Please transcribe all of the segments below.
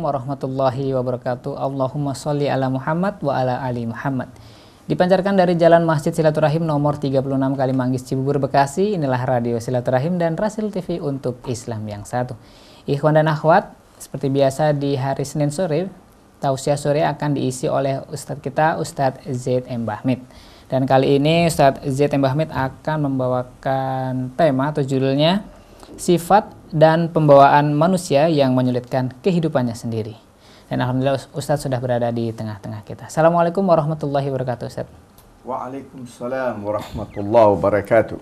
Assalamualaikum warahmatullahi wabarakatuh. Allahumma sholli ala Muhammad wa ala ali Muhammad. Dipancarkan dari Jalan Masjid Silaturahim nomor 36 Kalimanggis Cibubur Bekasi. Inilah Radio Silaturahim dan Rasil TV untuk Islam yang satu. Ikhwan dan akhwat, seperti biasa di hari Senin sore, tausiah sore akan diisi oleh Ustadz kita Ustadz Zaid M. Bahmid. Dan kali ini Ustadz Zaid M. Bahmid akan membawakan tema atau judulnya Sifat dan pembawaan manusia yang menyulitkan kehidupannya sendiri. Dan Alhamdulillah Ustadz sudah berada di tengah-tengah kita. Assalamualaikum warahmatullahi wabarakatuh Ustadz. Waalaikumsalam warahmatullahi wabarakatuh.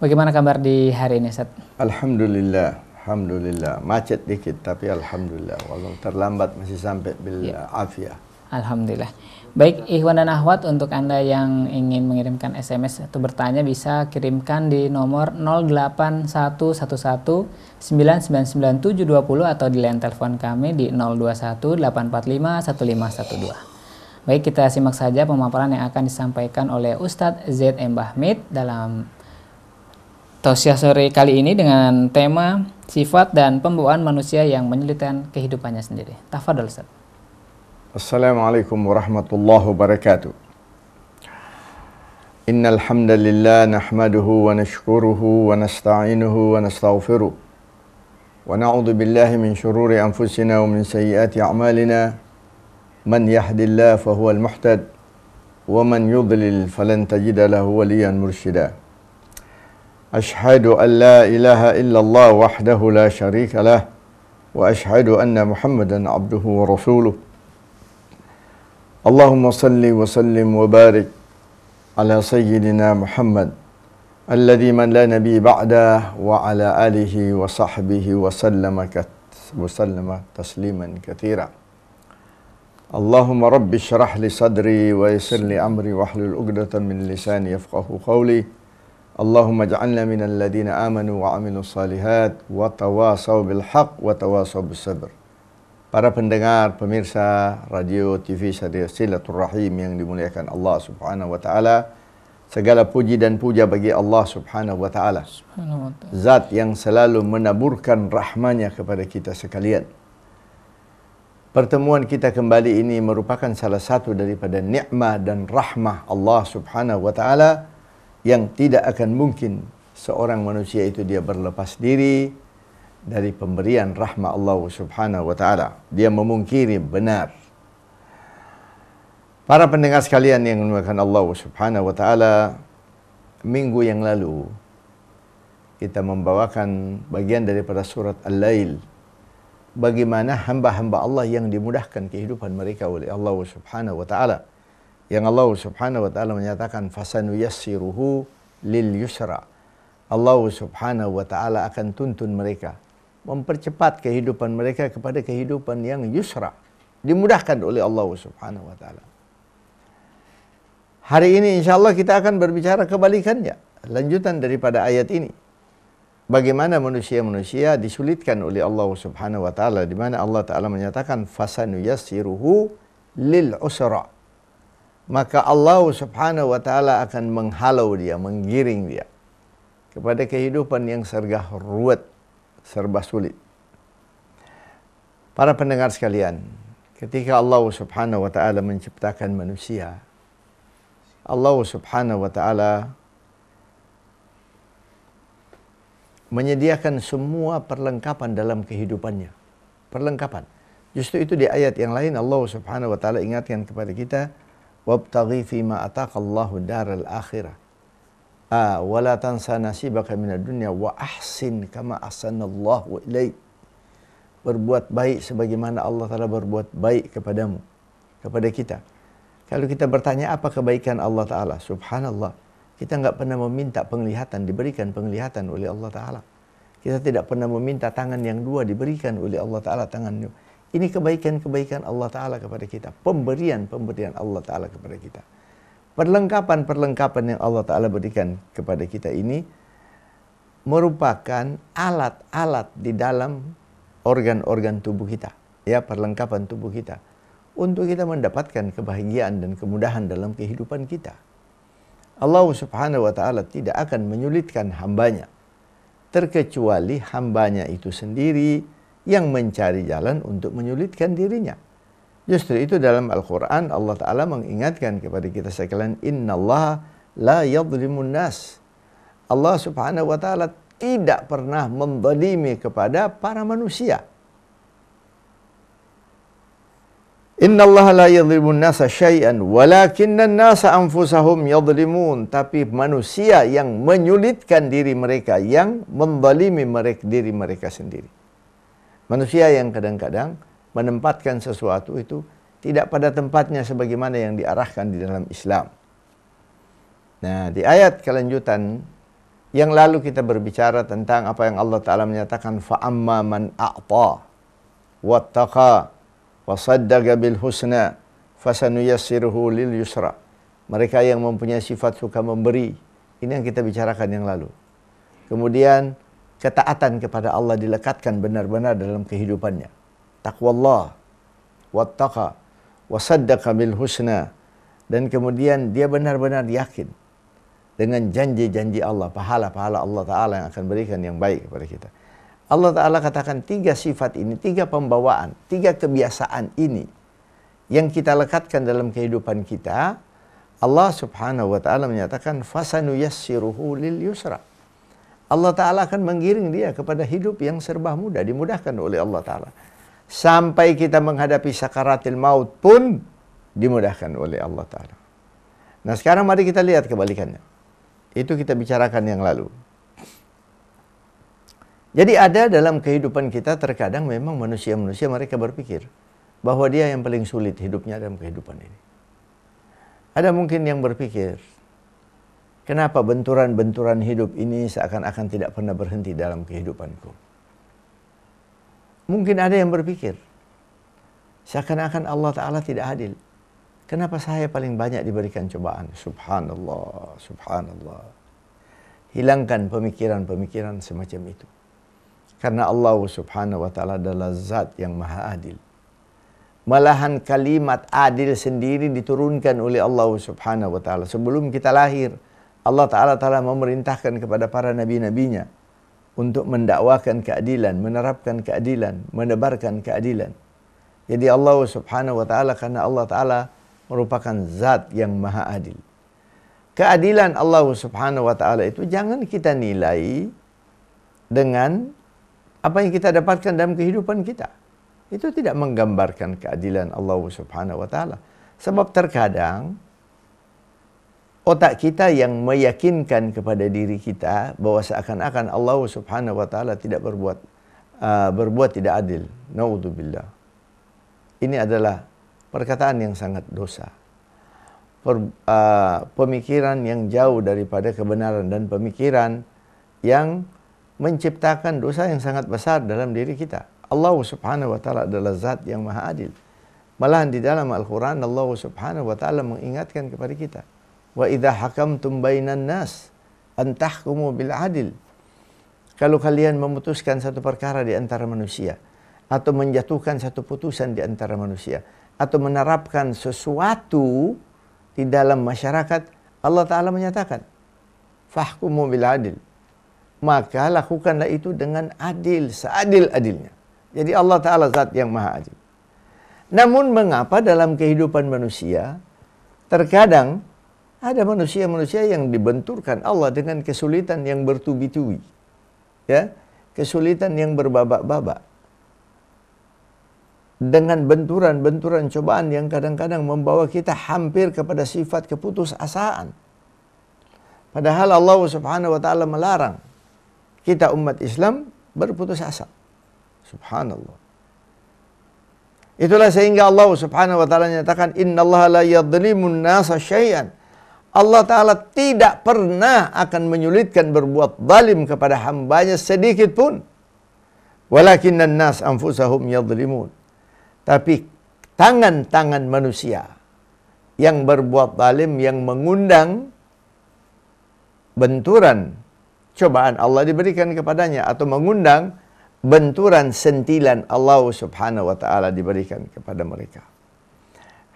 Bagaimana kabar di hari ini Ustadz? Alhamdulillah. Alhamdulillah. Macet dikit tapi Alhamdulillah. Walau terlambat masih sampai bila ya. afiyah. Alhamdulillah. Baik Ikhwan dan Ahwat untuk Anda yang ingin mengirimkan SMS atau bertanya bisa kirimkan di nomor 08111999720 atau di line telepon kami di 0218451512. Baik kita simak saja pemaparan yang akan disampaikan oleh Ustadz Z. M. Bahmid dalam Tausiah sore kali ini dengan tema sifat dan pembawaan manusia yang menyulitkan kehidupannya sendiri. Tafadol Ustadz. السلام عليكم ورحمة الله وبركاته إن الحمد لله نحمده ونشكره ونستعينه ونستغفره ونعوذ بالله من شرور أنفسنا ومن سيئات أعمالنا من يهد الله فهو المحتد ومن يضلل فلن تجد له وليا مرشدا أشهد أن لا إله إلا الله وحده لا شريك له وأشهد أن محمدا عبده ورسوله اللهم صل وسلم وبارك على سيدنا محمد الذي من لا نبي بعده وعلى اله وصحبه وسلم وسلم تسليما كثيرا اللهم رب اشرح لي صدري ويسر لي امري واحلل عقدة من لساني يفقه قولي اللهم اجعلنا من الذين امنوا وعملوا الصالحات وتواصوا بالحق وتواصوا بالصبر Para pendengar, pemirsa radio TV Syariah Silaturrahim yang dimuliakan Allah Subhanahu wa taala. Segala puji dan puja bagi Allah Subhanahu wa taala. Zat yang selalu menaburkan rahmanya kepada kita sekalian. Pertemuan kita kembali ini merupakan salah satu daripada nikmat dan rahmah Allah Subhanahu wa taala yang tidak akan mungkin seorang manusia itu dia berlepas diri dari pemberian rahmat Allah Subhanahu wa taala. Dia memungkiri benar. Para pendengar sekalian yang dimuliakan Allah Subhanahu wa taala, minggu yang lalu kita membawakan bagian daripada surat Al-Lail bagaimana hamba-hamba Allah yang dimudahkan kehidupan mereka oleh Allah Subhanahu wa taala. Yang Allah Subhanahu wa taala menyatakan fasanuyassiruhu lil yusra. Allah Subhanahu wa taala akan tuntun mereka mempercepat kehidupan mereka kepada kehidupan yang yusra dimudahkan oleh Allah Subhanahu wa taala. Hari ini insyaallah kita akan berbicara kebalikannya, lanjutan daripada ayat ini. Bagaimana manusia-manusia disulitkan oleh Allah Subhanahu wa taala di mana Allah taala menyatakan yasiruhu lil usra. Maka Allah Subhanahu wa taala akan menghalau dia, menggiring dia kepada kehidupan yang sergah ruwet serba sulit. Para pendengar sekalian, ketika Allah Subhanahu wa taala menciptakan manusia, Allah Subhanahu wa taala menyediakan semua perlengkapan dalam kehidupannya. Perlengkapan. Justru itu di ayat yang lain Allah Subhanahu wa taala ingatkan kepada kita, "Wabtaghi fi ma ataqallahu daral akhirah." ah wala tansa nasibaka minad dunya wa ahsin kama ahsanallahu ilaik berbuat baik sebagaimana Allah Taala berbuat baik kepadamu kepada kita kalau kita bertanya apa kebaikan Allah Taala subhanallah kita nggak pernah meminta penglihatan diberikan penglihatan oleh Allah Taala kita tidak pernah meminta tangan yang dua diberikan oleh Allah Ta'ala tangannya. Ini kebaikan-kebaikan Allah Ta'ala kepada kita. Pemberian-pemberian Allah Ta'ala kepada kita perlengkapan-perlengkapan yang Allah Ta'ala berikan kepada kita ini merupakan alat-alat di dalam organ-organ tubuh kita, ya perlengkapan tubuh kita untuk kita mendapatkan kebahagiaan dan kemudahan dalam kehidupan kita. Allah Subhanahu wa taala tidak akan menyulitkan hambanya terkecuali hambanya itu sendiri yang mencari jalan untuk menyulitkan dirinya. Justru itu dalam Al-Quran Allah Ta'ala mengingatkan kepada kita sekalian Inna Allah la yadlimun nas Allah Subhanahu Wa Ta'ala tidak pernah mendalimi kepada para manusia Inna Allah la yadlimun nasa syai'an walakinnan nasa anfusahum yadlimun tapi manusia yang menyulitkan diri mereka yang mendalimi mereka diri mereka sendiri manusia yang kadang-kadang menempatkan sesuatu itu tidak pada tempatnya sebagaimana yang diarahkan di dalam Islam. Nah, di ayat kelanjutan yang lalu kita berbicara tentang apa yang Allah Ta'ala menyatakan fa'amma man a'ta wattaqa wasaddaqa bil husna fasanuyassiruhu lil yusra. Mereka yang mempunyai sifat suka memberi. Ini yang kita bicarakan yang lalu. Kemudian ketaatan kepada Allah dilekatkan benar-benar dalam kehidupannya takwallah wattaqa wasaddaqa bil husna dan kemudian dia benar-benar yakin dengan janji-janji Allah, pahala-pahala Allah Ta'ala yang akan berikan yang baik kepada kita. Allah Ta'ala katakan tiga sifat ini, tiga pembawaan, tiga kebiasaan ini yang kita lekatkan dalam kehidupan kita, Allah Subhanahu wa taala menyatakan fasanu yassiruhu lil yusra. Allah taala akan menggiring dia kepada hidup yang serba mudah, dimudahkan oleh Allah taala sampai kita menghadapi sakaratil maut pun dimudahkan oleh Allah Ta'ala. Nah sekarang mari kita lihat kebalikannya. Itu kita bicarakan yang lalu. Jadi ada dalam kehidupan kita terkadang memang manusia-manusia mereka berpikir bahwa dia yang paling sulit hidupnya dalam kehidupan ini. Ada mungkin yang berpikir, kenapa benturan-benturan hidup ini seakan-akan tidak pernah berhenti dalam kehidupanku. Mungkin ada yang berpikir, seakan-akan Allah Ta'ala tidak adil. Kenapa saya paling banyak diberikan cobaan? Subhanallah, subhanallah. Hilangkan pemikiran-pemikiran semacam itu. Karena Allah Subhanahu wa taala adalah zat yang maha adil. Malahan kalimat adil sendiri diturunkan oleh Allah Subhanahu wa taala sebelum kita lahir. Allah taala telah memerintahkan kepada para nabi-nabinya untuk mendakwakan keadilan, menerapkan keadilan, menebarkan keadilan. Jadi Allah Subhanahu wa taala karena Allah taala merupakan zat yang maha adil. Keadilan Allah Subhanahu wa taala itu jangan kita nilai dengan apa yang kita dapatkan dalam kehidupan kita. Itu tidak menggambarkan keadilan Allah Subhanahu wa taala. Sebab terkadang otak kita yang meyakinkan kepada diri kita bahwa seakan-akan Allah Subhanahu wa taala tidak berbuat uh, berbuat tidak adil. Nauzubillah. Ini adalah perkataan yang sangat dosa. Per, uh, pemikiran yang jauh daripada kebenaran dan pemikiran yang menciptakan dosa yang sangat besar dalam diri kita. Allah Subhanahu wa taala adalah zat yang maha adil. Malahan di dalam Al-Qur'an Allah Subhanahu wa taala mengingatkan kepada kita Wa idha hakamtum bainan nas antahkumu bil adil. Kalau kalian memutuskan satu perkara di antara manusia atau menjatuhkan satu putusan di antara manusia atau menerapkan sesuatu di dalam masyarakat, Allah taala menyatakan fahkumu bil adil. Maka lakukanlah itu dengan adil, seadil-adilnya. Jadi Allah taala zat yang maha adil. Namun mengapa dalam kehidupan manusia terkadang ada manusia-manusia yang dibenturkan Allah dengan kesulitan yang bertubi-tubi. Ya, kesulitan yang berbabak-babak. Dengan benturan-benturan cobaan yang kadang-kadang membawa kita hampir kepada sifat keputusasaan. Padahal Allah Subhanahu wa taala melarang kita umat Islam berputus asa. Subhanallah. Itulah sehingga Allah Subhanahu wa taala nyatakan innallaha la yadhlimun nasa syai'an Allah Ta'ala tidak pernah akan menyulitkan berbuat zalim kepada hambanya sedikit pun. Walakinan nas anfusahum yadlimun. Tapi tangan-tangan manusia yang berbuat zalim, yang mengundang benturan cobaan Allah diberikan kepadanya atau mengundang benturan sentilan Allah Subhanahu wa taala diberikan kepada mereka.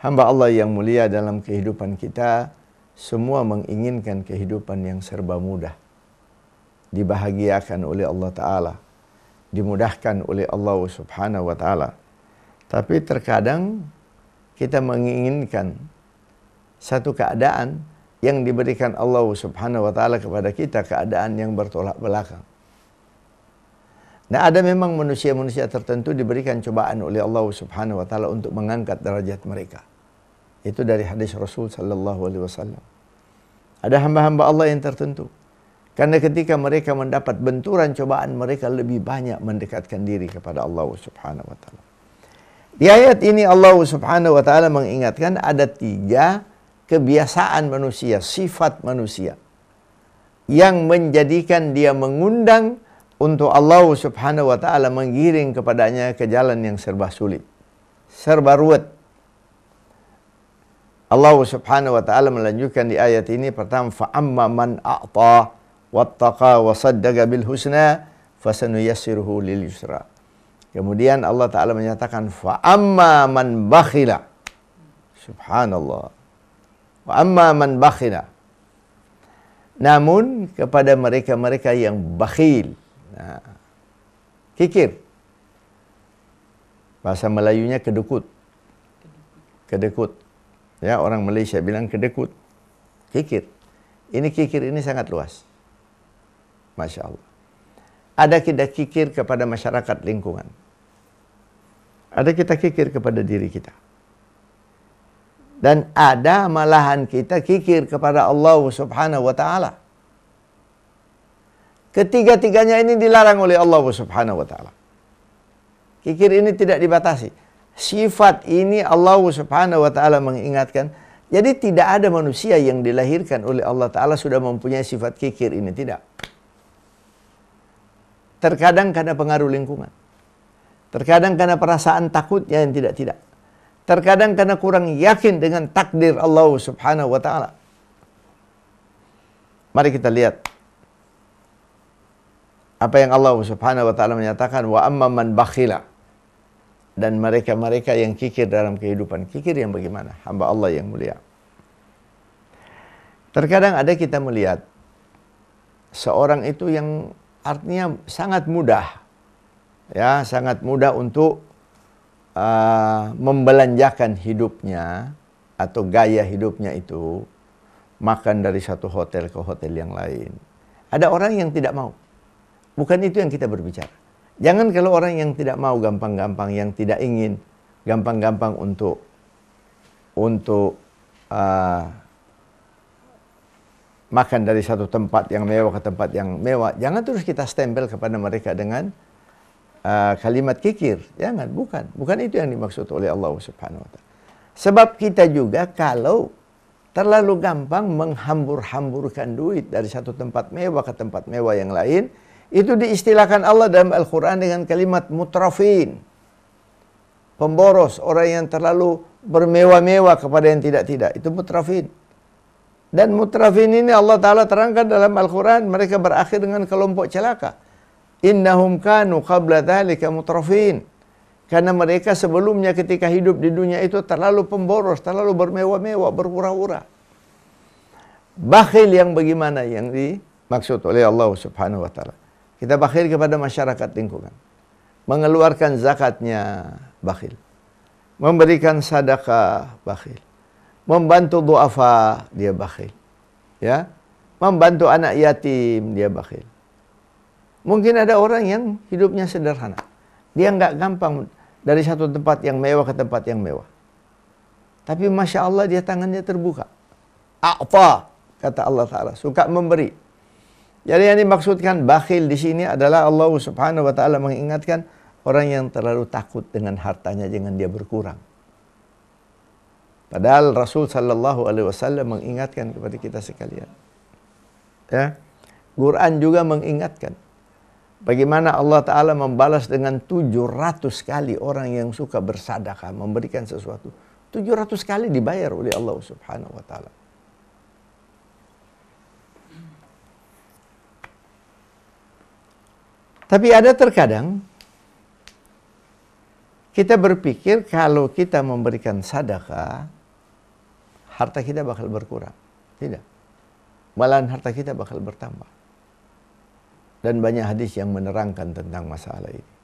Hamba Allah yang mulia dalam kehidupan kita, semua menginginkan kehidupan yang serba mudah. Dibahagiakan oleh Allah Ta'ala. Dimudahkan oleh Allah Subhanahu wa Ta'ala. Tapi terkadang kita menginginkan satu keadaan yang diberikan Allah Subhanahu wa taala kepada kita keadaan yang bertolak belakang. Nah, ada memang manusia-manusia tertentu diberikan cobaan oleh Allah Subhanahu wa taala untuk mengangkat derajat mereka. Itu dari hadis Rasul sallallahu alaihi wasallam. Ada hamba-hamba Allah yang tertentu. Karena ketika mereka mendapat benturan cobaan mereka lebih banyak mendekatkan diri kepada Allah Subhanahu wa taala. Di ayat ini Allah Subhanahu wa taala mengingatkan ada tiga kebiasaan manusia, sifat manusia yang menjadikan dia mengundang untuk Allah Subhanahu wa taala menggiring kepadanya ke jalan yang serba sulit, serba ruwet, Allah Subhanahu wa taala melanjutkan di ayat ini pertama fa amma man a'ta wattaqa wa saddaqa bil husna fasanuyassiruhu lil yusra. Kemudian Allah taala menyatakan fa amma man bakhila. Subhanallah. Wa amma man bakhila. Namun kepada mereka-mereka yang bakhil. Nah, kikir. Bahasa Melayunya kedekut. Kedekut Ya, orang Malaysia bilang kedekut. Kikir. Ini kikir ini sangat luas. Masya Allah. Ada kita kikir kepada masyarakat lingkungan. Ada kita kikir kepada diri kita. Dan ada malahan kita kikir kepada Allah subhanahu wa ta'ala. Ketiga-tiganya ini dilarang oleh Allah subhanahu wa ta'ala. Kikir ini tidak dibatasi sifat ini Allah Subhanahu wa taala mengingatkan. Jadi tidak ada manusia yang dilahirkan oleh Allah taala sudah mempunyai sifat kikir ini, tidak. Terkadang karena pengaruh lingkungan. Terkadang karena perasaan takutnya yang tidak-tidak. Terkadang karena kurang yakin dengan takdir Allah Subhanahu wa taala. Mari kita lihat apa yang Allah Subhanahu wa taala menyatakan wa amman bakhila dan mereka-mereka yang kikir dalam kehidupan. Kikir yang bagaimana? Hamba Allah yang mulia. Terkadang ada kita melihat seorang itu yang artinya sangat mudah. Ya, sangat mudah untuk uh, membelanjakan hidupnya atau gaya hidupnya itu makan dari satu hotel ke hotel yang lain. Ada orang yang tidak mau. Bukan itu yang kita berbicara. Jangan kalau orang yang tidak mau gampang-gampang, yang tidak ingin gampang-gampang untuk untuk uh, makan dari satu tempat yang mewah ke tempat yang mewah. Jangan terus kita stempel kepada mereka dengan uh, kalimat kikir. Jangan, bukan. Bukan itu yang dimaksud oleh Allah Subhanahu wa taala. Sebab kita juga kalau terlalu gampang menghambur-hamburkan duit dari satu tempat mewah ke tempat mewah yang lain, itu diistilahkan Allah dalam Al-Quran dengan kalimat mutrafin. Pemboros, orang yang terlalu bermewah-mewah kepada yang tidak-tidak. Itu mutrafin. Dan mutrafin ini Allah Ta'ala terangkan dalam Al-Quran. Mereka berakhir dengan kelompok celaka. Innahum kanu qabla thalika mutrafin. Karena mereka sebelumnya ketika hidup di dunia itu terlalu pemboros, terlalu bermewah-mewah, berhura-hura. Bakhil yang bagaimana yang dimaksud oleh Allah Subhanahu wa taala. Kita bakhil kepada masyarakat lingkungan. Mengeluarkan zakatnya, bakhil. Memberikan sadakah, bakhil. Membantu duafa, dia bakhil. Ya, membantu anak yatim, dia bakhil. Mungkin ada orang yang hidupnya sederhana. Dia enggak gampang dari satu tempat yang mewah ke tempat yang mewah. Tapi Masya Allah dia tangannya terbuka. A'fa, kata Allah Ta'ala. Suka memberi. Jadi yang dimaksudkan bakhil di sini adalah Allah Subhanahu wa taala mengingatkan orang yang terlalu takut dengan hartanya jangan dia berkurang. Padahal Rasul sallallahu alaihi wasallam mengingatkan kepada kita sekalian. Ya. Quran juga mengingatkan bagaimana Allah taala membalas dengan 700 kali orang yang suka bersedekah, memberikan sesuatu. 700 kali dibayar oleh Allah Subhanahu wa taala. Tapi ada terkadang kita berpikir kalau kita memberikan sadakah, harta kita bakal berkurang. Tidak. Malahan harta kita bakal bertambah. Dan banyak hadis yang menerangkan tentang masalah ini.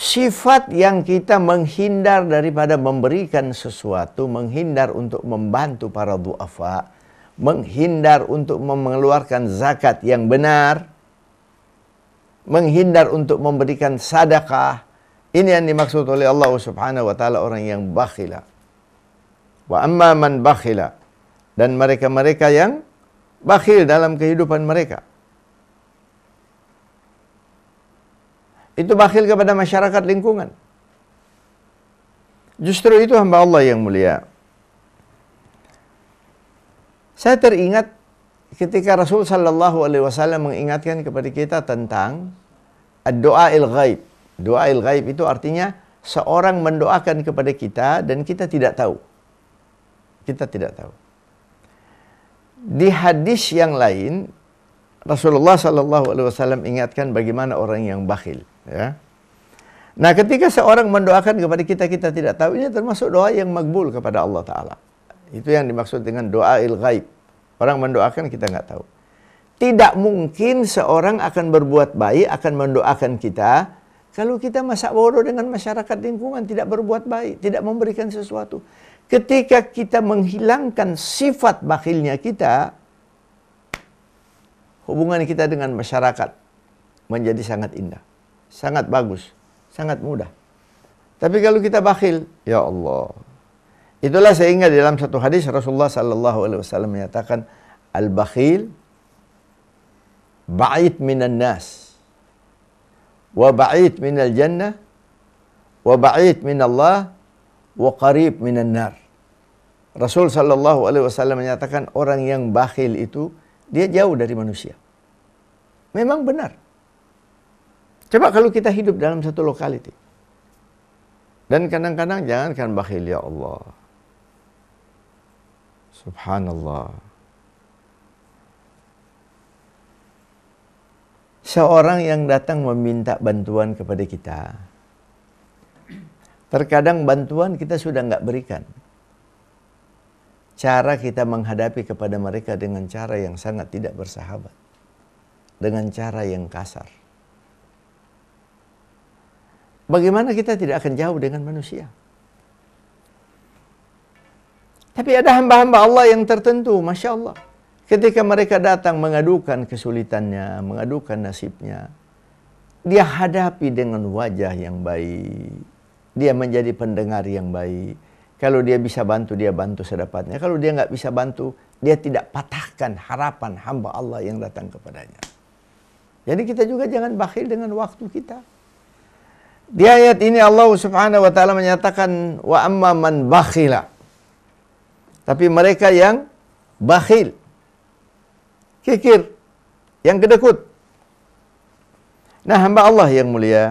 Sifat yang kita menghindar daripada memberikan sesuatu, menghindar untuk membantu para du'afa, menghindar untuk mengeluarkan zakat yang benar, menghindar untuk memberikan sedekah. Ini yang dimaksud oleh Allah Subhanahu wa taala orang yang bakhila. Wa amma man bakhila dan mereka-mereka yang bakhil dalam kehidupan mereka. Itu bakhil kepada masyarakat lingkungan. Justru itu hamba Allah yang mulia. Saya teringat ketika Rasul Shallallahu Alaihi Wasallam mengingatkan kepada kita tentang doa il ghaib. Doa il ghaib itu artinya seorang mendoakan kepada kita dan kita tidak tahu. Kita tidak tahu. Di hadis yang lain Rasulullah Shallallahu Alaihi Wasallam ingatkan bagaimana orang yang bakhil. Ya. Nah, ketika seorang mendoakan kepada kita kita tidak tahu ini termasuk doa yang makbul kepada Allah Taala. Itu yang dimaksud dengan doa il ghaib. Orang mendoakan kita nggak tahu. Tidak mungkin seorang akan berbuat baik, akan mendoakan kita, kalau kita masa bodoh dengan masyarakat lingkungan, tidak berbuat baik, tidak memberikan sesuatu. Ketika kita menghilangkan sifat bakhilnya kita, hubungan kita dengan masyarakat menjadi sangat indah, sangat bagus, sangat mudah. Tapi kalau kita bakhil, ya Allah, Itulah sehingga di dalam satu hadis Rasulullah sallallahu alaihi wasallam menyatakan al-bakhil ba'id minan nas wa ba'id minal jannah wa ba'id Allah, wa qarib minan nar. Rasul sallallahu alaihi wasallam menyatakan orang yang bakhil itu dia jauh dari manusia. Memang benar. Coba kalau kita hidup dalam satu lokality Dan kadang-kadang jangankan bakhil ya Allah. Subhanallah. Seorang yang datang meminta bantuan kepada kita, terkadang bantuan kita sudah nggak berikan. Cara kita menghadapi kepada mereka dengan cara yang sangat tidak bersahabat, dengan cara yang kasar. Bagaimana kita tidak akan jauh dengan manusia? Tapi ada hamba-hamba Allah yang tertentu, Masya Allah. Ketika mereka datang mengadukan kesulitannya, mengadukan nasibnya, dia hadapi dengan wajah yang baik. Dia menjadi pendengar yang baik. Kalau dia bisa bantu, dia bantu sedapatnya. Kalau dia nggak bisa bantu, dia tidak patahkan harapan hamba Allah yang datang kepadanya. Jadi kita juga jangan bakhil dengan waktu kita. Di ayat ini Allah Subhanahu wa taala menyatakan wa amman bakhila tapi mereka yang bakhil, kikir, yang kedekut. Nah, hamba Allah yang mulia,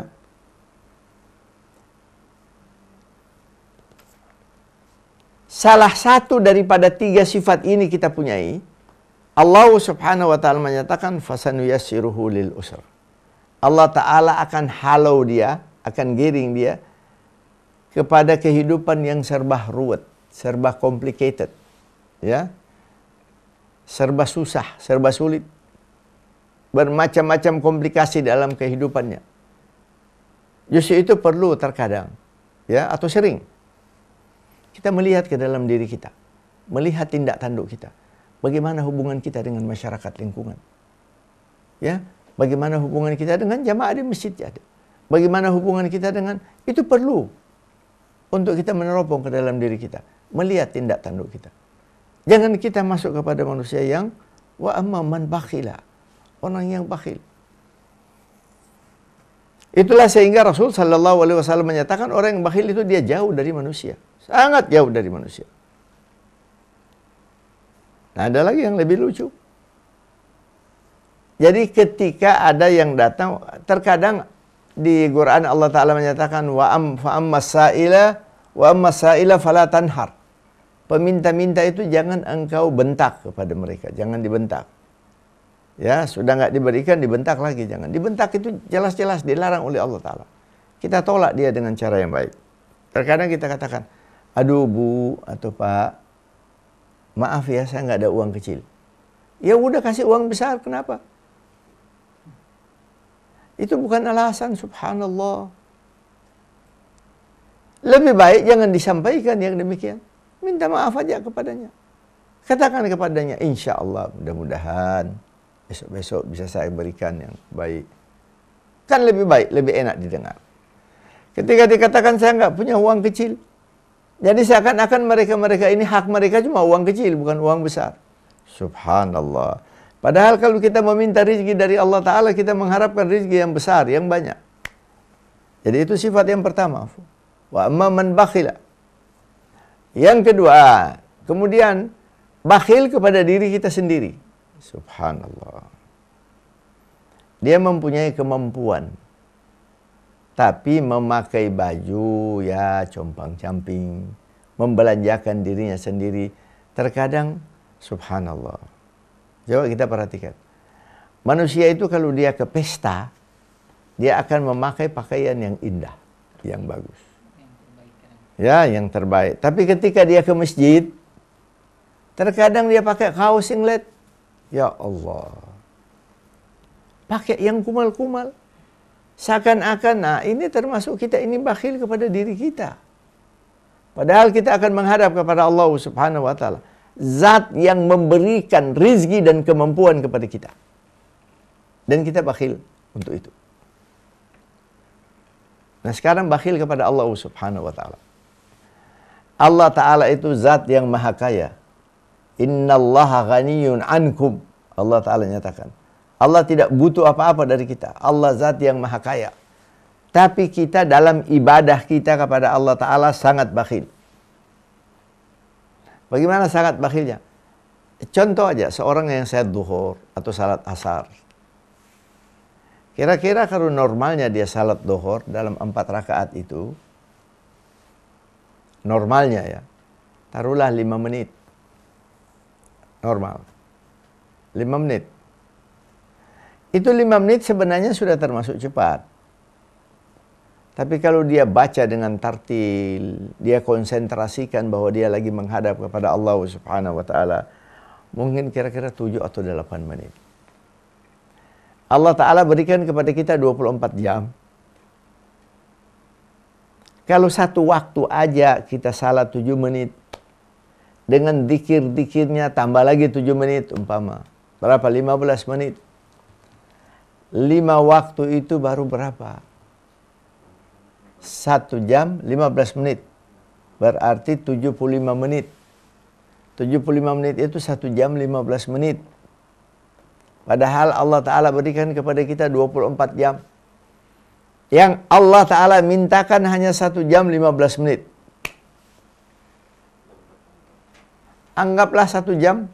salah satu daripada tiga sifat ini kita punyai, Allah Subhanahu wa taala menyatakan fasanuyassiruhu lil usr. Allah taala akan halau dia, akan giring dia kepada kehidupan yang serbah ruwet serba complicated, ya, serba susah, serba sulit, bermacam-macam komplikasi dalam kehidupannya. Justru itu perlu terkadang, ya, atau sering kita melihat ke dalam diri kita, melihat tindak tanduk kita, bagaimana hubungan kita dengan masyarakat lingkungan, ya, bagaimana hubungan kita dengan jamaah di masjid ya, bagaimana hubungan kita dengan itu perlu untuk kita meneropong ke dalam diri kita melihat tindak tanduk kita. Jangan kita masuk kepada manusia yang wa amman bakhila. Orang yang bakhil. Itulah sehingga Rasul sallallahu alaihi wasallam menyatakan orang yang bakhil itu dia jauh dari manusia. Sangat jauh dari manusia. Nah, ada lagi yang lebih lucu. Jadi ketika ada yang datang, terkadang di Quran Allah Taala menyatakan wa am fa ammasaila wa ammasaila fala tanhar peminta-minta itu jangan engkau bentak kepada mereka, jangan dibentak. Ya, sudah nggak diberikan dibentak lagi jangan. Dibentak itu jelas-jelas dilarang oleh Allah taala. Kita tolak dia dengan cara yang baik. Terkadang kita katakan, "Aduh, Bu atau Pak, maaf ya saya nggak ada uang kecil." Ya udah kasih uang besar, kenapa? Itu bukan alasan, subhanallah. Lebih baik jangan disampaikan yang demikian. Minta maaf aja kepadanya. Katakan kepadanya, insya Allah mudah-mudahan besok-besok bisa saya berikan yang baik. Kan lebih baik, lebih enak didengar. Ketika dikatakan saya nggak punya uang kecil, jadi seakan-akan mereka-mereka ini hak mereka cuma uang kecil, bukan uang besar. Subhanallah. Padahal kalau kita meminta rezeki dari Allah Ta'ala, kita mengharapkan rezeki yang besar, yang banyak. Jadi itu sifat yang pertama. Wa amma man bakhila. Yang kedua, kemudian bakhil kepada diri kita sendiri. Subhanallah. Dia mempunyai kemampuan. Tapi memakai baju ya compang-camping. Membelanjakan dirinya sendiri. Terkadang subhanallah. Coba kita perhatikan. Manusia itu kalau dia ke pesta, dia akan memakai pakaian yang indah, yang bagus ya yang terbaik. Tapi ketika dia ke masjid, terkadang dia pakai kaos singlet, ya Allah, pakai yang kumal-kumal. Seakan-akan, nah ini termasuk kita ini bakhil kepada diri kita. Padahal kita akan menghadap kepada Allah Subhanahu wa taala. Zat yang memberikan rizki dan kemampuan kepada kita. Dan kita bakhil untuk itu. Nah sekarang bakhil kepada Allah subhanahu wa ta'ala. Allah Ta'ala itu zat yang maha kaya. Inna Allah ghaniyun ankum. Allah Ta'ala nyatakan. Allah tidak butuh apa-apa dari kita. Allah zat yang maha kaya. Tapi kita dalam ibadah kita kepada Allah Ta'ala sangat bakhil. Bagaimana sangat bakhilnya? Contoh aja, seorang yang saya duhur atau salat asar. Kira-kira kalau normalnya dia salat duhur dalam empat rakaat itu, normalnya ya, taruhlah lima menit. Normal. lima menit. Itu lima menit sebenarnya sudah termasuk cepat. Tapi kalau dia baca dengan tartil, dia konsentrasikan bahwa dia lagi menghadap kepada Allah Subhanahu wa taala, mungkin kira-kira 7 atau 8 menit. Allah taala berikan kepada kita 24 jam. Kalau satu waktu aja kita salah tujuh menit, dengan dikir-dikirnya tambah lagi tujuh menit umpama. Berapa? lima belas menit. Lima waktu itu baru berapa? Satu jam lima belas menit. Berarti tujuh puluh lima menit. tujuh puluh lima menit itu satu jam lima belas menit. Padahal Allah Ta'ala berikan kepada kita dua puluh empat jam yang Allah Ta'ala mintakan hanya satu jam 15 menit. Anggaplah satu jam.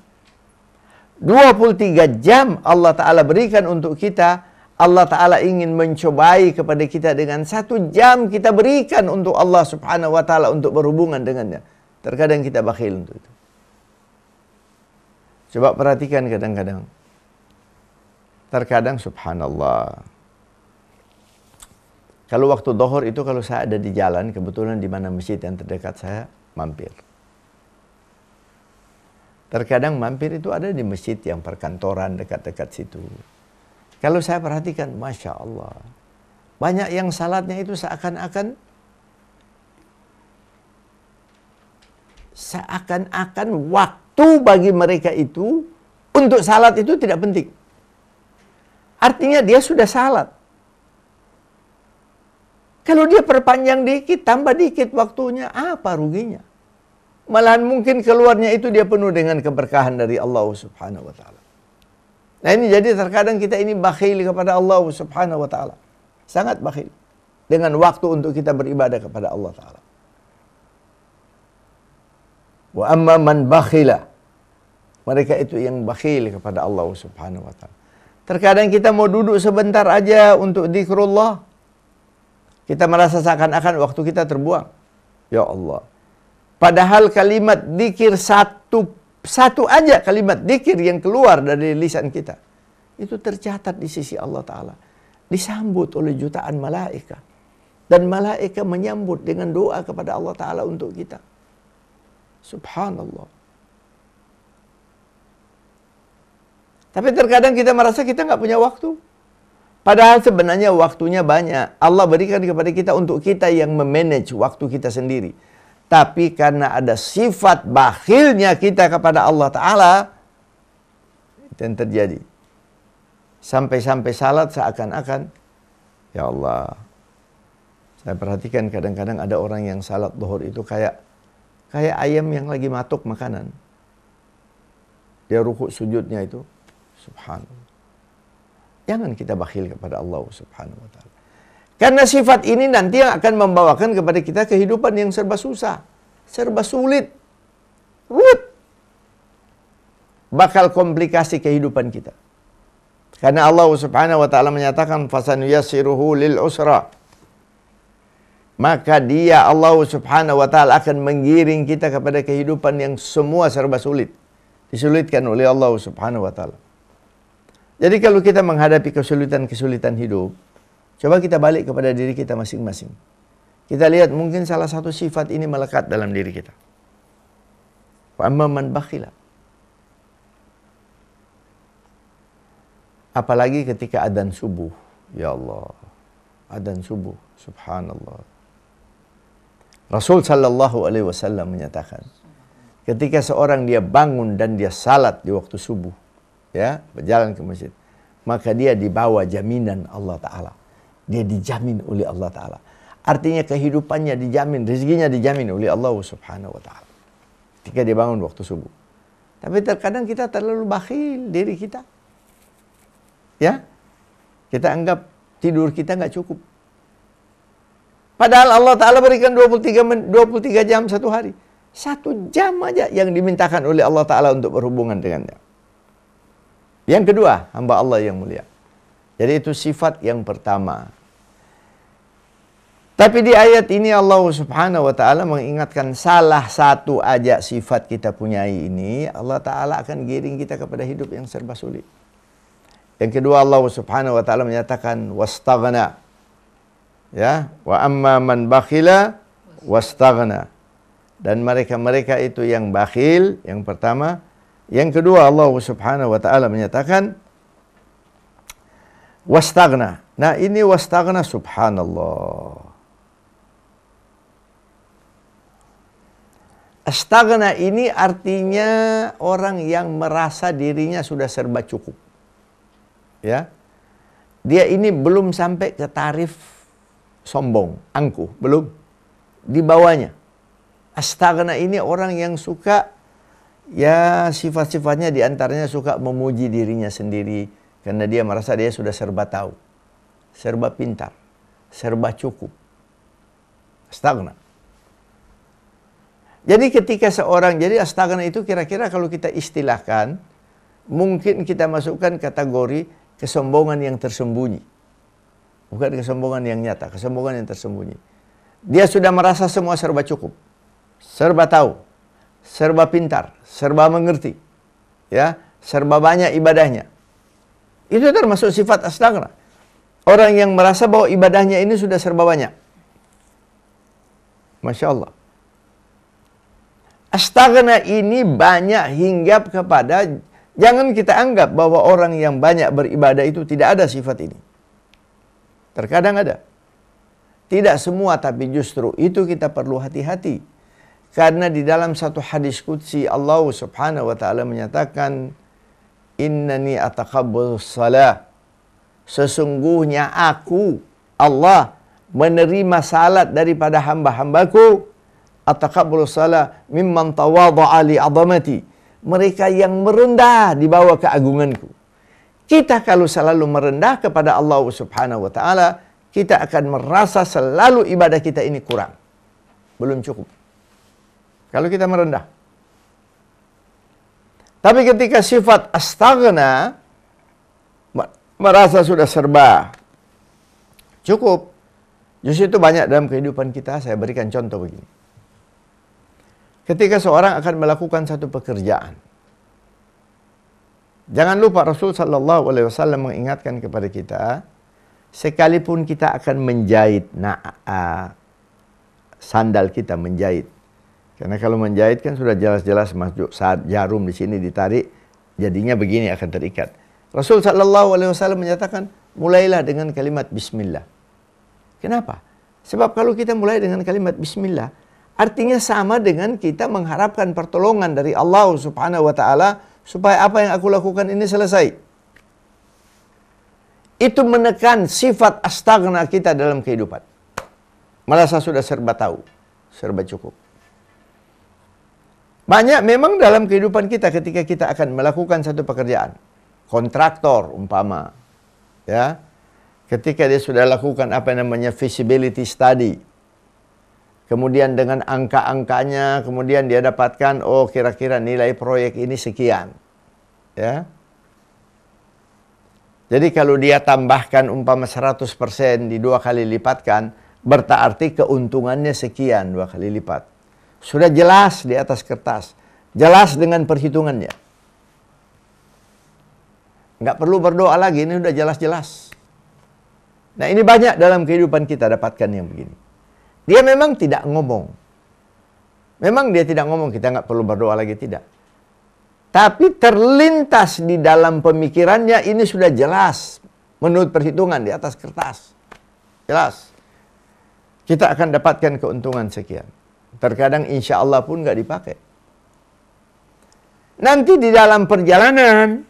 23 jam Allah Ta'ala berikan untuk kita. Allah Ta'ala ingin mencobai kepada kita dengan satu jam kita berikan untuk Allah Subhanahu Wa Ta'ala untuk berhubungan dengannya. Terkadang kita bakhil untuk itu. Coba perhatikan kadang-kadang. Terkadang subhanallah kalau waktu dohor itu kalau saya ada di jalan, kebetulan di mana masjid yang terdekat saya mampir. Terkadang mampir itu ada di masjid yang perkantoran dekat-dekat situ. Kalau saya perhatikan, Masya Allah. Banyak yang salatnya itu seakan-akan seakan-akan waktu bagi mereka itu untuk salat itu tidak penting. Artinya dia sudah salat. Kalau dia perpanjang dikit, tambah dikit waktunya, apa ruginya? Malahan mungkin keluarnya itu dia penuh dengan keberkahan dari Allah Subhanahu wa taala. Nah ini jadi terkadang kita ini bakhil kepada Allah Subhanahu wa taala. Sangat bakhil dengan waktu untuk kita beribadah kepada Allah taala. Wa amma man bakhila mereka itu yang bakhil kepada Allah Subhanahu wa taala. Terkadang kita mau duduk sebentar aja untuk zikrullah, kita merasa seakan-akan waktu kita terbuang. Ya Allah. Padahal kalimat dikir satu satu aja kalimat dikir yang keluar dari lisan kita. Itu tercatat di sisi Allah Ta'ala. Disambut oleh jutaan malaikat. Dan malaikat menyambut dengan doa kepada Allah Ta'ala untuk kita. Subhanallah. Tapi terkadang kita merasa kita nggak punya waktu. Padahal sebenarnya waktunya banyak. Allah berikan kepada kita untuk kita yang memanage waktu kita sendiri. Tapi karena ada sifat bakhilnya kita kepada Allah Ta'ala, itu yang terjadi. Sampai-sampai salat seakan-akan, Ya Allah, saya perhatikan kadang-kadang ada orang yang salat duhur itu kayak kayak ayam yang lagi matuk makanan. Dia rukuk sujudnya itu, subhanallah. Jangan kita bakhil kepada Allah Subhanahu wa taala. Karena sifat ini nanti yang akan membawakan kepada kita kehidupan yang serba susah, serba sulit. Ruwet. Bakal komplikasi kehidupan kita. Karena Allah Subhanahu wa taala menyatakan yasiruhu lil usra. Maka dia Allah Subhanahu wa taala akan menggiring kita kepada kehidupan yang semua serba sulit. Disulitkan oleh Allah Subhanahu wa taala. Jadi kalau kita menghadapi kesulitan-kesulitan hidup, coba kita balik kepada diri kita masing-masing. Kita lihat mungkin salah satu sifat ini melekat dalam diri kita. Fa'amman Apalagi ketika adan subuh. Ya Allah. adan subuh. Subhanallah. Rasul sallallahu alaihi wasallam menyatakan, ketika seorang dia bangun dan dia salat di waktu subuh, ya berjalan ke masjid maka dia dibawa jaminan Allah taala dia dijamin oleh Allah taala artinya kehidupannya dijamin rezekinya dijamin oleh Allah subhanahu wa taala ketika dia bangun waktu subuh tapi terkadang kita terlalu bakhil diri kita ya kita anggap tidur kita nggak cukup padahal Allah taala berikan 23 men 23 jam satu hari satu jam aja yang dimintakan oleh Allah taala untuk berhubungan dengannya yang kedua, hamba Allah yang mulia. Jadi itu sifat yang pertama. Tapi di ayat ini Allah Subhanahu wa taala mengingatkan salah satu aja sifat kita punyai ini, Allah taala akan giring kita kepada hidup yang serba sulit. Yang kedua Allah Subhanahu wa taala menyatakan wastaghna. Ya, wa amma man bakhila wastaghna. Dan mereka-mereka itu yang bakhil, yang pertama, yang kedua Allah Subhanahu wa taala menyatakan wastagna. Nah, ini wastagna subhanallah. Astagna ini artinya orang yang merasa dirinya sudah serba cukup. Ya. Dia ini belum sampai ke tarif sombong, angkuh, belum. Di bawahnya. Astagna ini orang yang suka ya sifat-sifatnya diantaranya suka memuji dirinya sendiri karena dia merasa dia sudah serba tahu, serba pintar, serba cukup, stagna. Jadi ketika seorang jadi astagna itu kira-kira kalau kita istilahkan mungkin kita masukkan kategori kesombongan yang tersembunyi. Bukan kesombongan yang nyata, kesombongan yang tersembunyi. Dia sudah merasa semua serba cukup, serba tahu, serba pintar, serba mengerti, ya, serba banyak ibadahnya. Itu termasuk sifat astagfirullah. Orang yang merasa bahwa ibadahnya ini sudah serba banyak. Masya Allah. astagfirullah ini banyak hinggap kepada Jangan kita anggap bahwa orang yang banyak beribadah itu tidak ada sifat ini. Terkadang ada. Tidak semua tapi justru itu kita perlu hati-hati karena di dalam satu hadis kudsi Allah subhanahu wa ta'ala menyatakan Innani atakabbul salah Sesungguhnya aku Allah menerima salat daripada hamba-hambaku Atakabbul salah mimman tawadu'ali azamati Mereka yang merendah di bawah keagunganku Kita kalau selalu merendah kepada Allah subhanahu wa ta'ala Kita akan merasa selalu ibadah kita ini kurang Belum cukup kalau kita merendah. Tapi ketika sifat astagna merasa sudah serba cukup. Justru itu banyak dalam kehidupan kita. Saya berikan contoh begini. Ketika seorang akan melakukan satu pekerjaan. Jangan lupa Rasul sallallahu alaihi wasallam mengingatkan kepada kita sekalipun kita akan menjahit na'a, sandal kita menjahit karena kalau menjahit kan sudah jelas-jelas masuk saat jarum di sini ditarik jadinya begini akan terikat. Rasul Shallallahu alaihi wasallam menyatakan mulailah dengan kalimat bismillah. Kenapa? Sebab kalau kita mulai dengan kalimat bismillah artinya sama dengan kita mengharapkan pertolongan dari Allah Subhanahu wa taala supaya apa yang aku lakukan ini selesai. Itu menekan sifat astagna kita dalam kehidupan. Malah sudah serba tahu, serba cukup. Banyak memang dalam kehidupan kita ketika kita akan melakukan satu pekerjaan. Kontraktor umpama. Ya. Ketika dia sudah lakukan apa namanya feasibility study. Kemudian dengan angka-angkanya, kemudian dia dapatkan, oh kira-kira nilai proyek ini sekian. Ya. Jadi kalau dia tambahkan umpama 100% di dua kali lipatkan, berarti keuntungannya sekian dua kali lipat. Sudah jelas di atas kertas. Jelas dengan perhitungannya. Nggak perlu berdoa lagi, ini sudah jelas-jelas. Nah ini banyak dalam kehidupan kita dapatkan yang begini. Dia memang tidak ngomong. Memang dia tidak ngomong, kita nggak perlu berdoa lagi, tidak. Tapi terlintas di dalam pemikirannya ini sudah jelas menurut perhitungan di atas kertas. Jelas. Kita akan dapatkan keuntungan sekian. Terkadang insya Allah pun nggak dipakai. Nanti di dalam perjalanan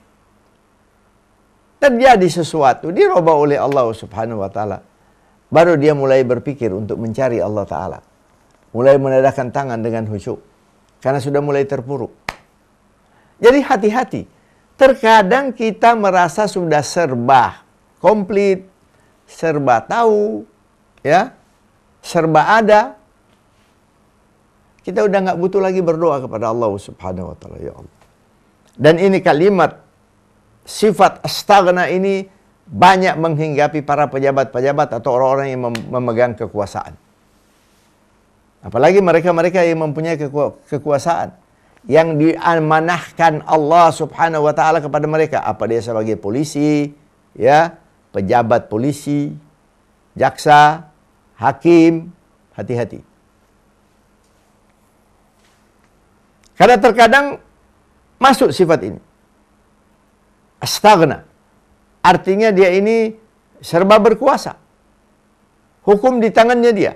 terjadi sesuatu diroba oleh Allah Subhanahu wa taala. Baru dia mulai berpikir untuk mencari Allah taala. Mulai menadahkan tangan dengan khusyuk karena sudah mulai terpuruk. Jadi hati-hati. Terkadang kita merasa sudah serba komplit, serba tahu, ya, serba ada, kita udah nggak butuh lagi berdoa kepada Allah Subhanahu wa taala ya Allah. Dan ini kalimat sifat astagna ini banyak menghinggapi para pejabat-pejabat atau orang-orang yang memegang kekuasaan. Apalagi mereka-mereka yang mempunyai keku kekuasaan yang diamanahkan Allah Subhanahu wa taala kepada mereka, apa dia sebagai polisi, ya, pejabat polisi, jaksa, hakim, hati-hati. Karena terkadang masuk sifat ini. Astagna. Artinya dia ini serba berkuasa. Hukum di tangannya dia.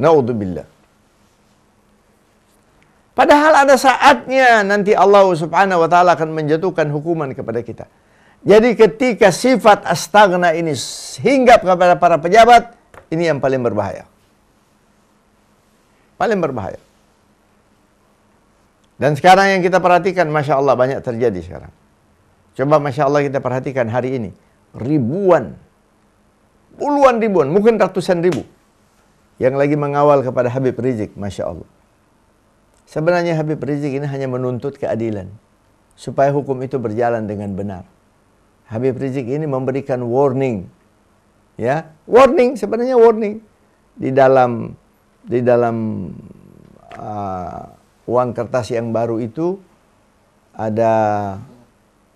Naudzubillah. Padahal ada saatnya nanti Allah Subhanahu wa taala akan menjatuhkan hukuman kepada kita. Jadi ketika sifat astagna ini hinggap kepada para pejabat, ini yang paling berbahaya. Paling berbahaya. Dan sekarang yang kita perhatikan, Masya Allah banyak terjadi sekarang. Coba Masya Allah kita perhatikan hari ini. Ribuan, puluhan ribuan, mungkin ratusan ribu. Yang lagi mengawal kepada Habib Rizik, Masya Allah. Sebenarnya Habib Rizik ini hanya menuntut keadilan. Supaya hukum itu berjalan dengan benar. Habib Rizik ini memberikan warning. Ya, warning sebenarnya warning di dalam di dalam uh, uang kertas yang baru itu ada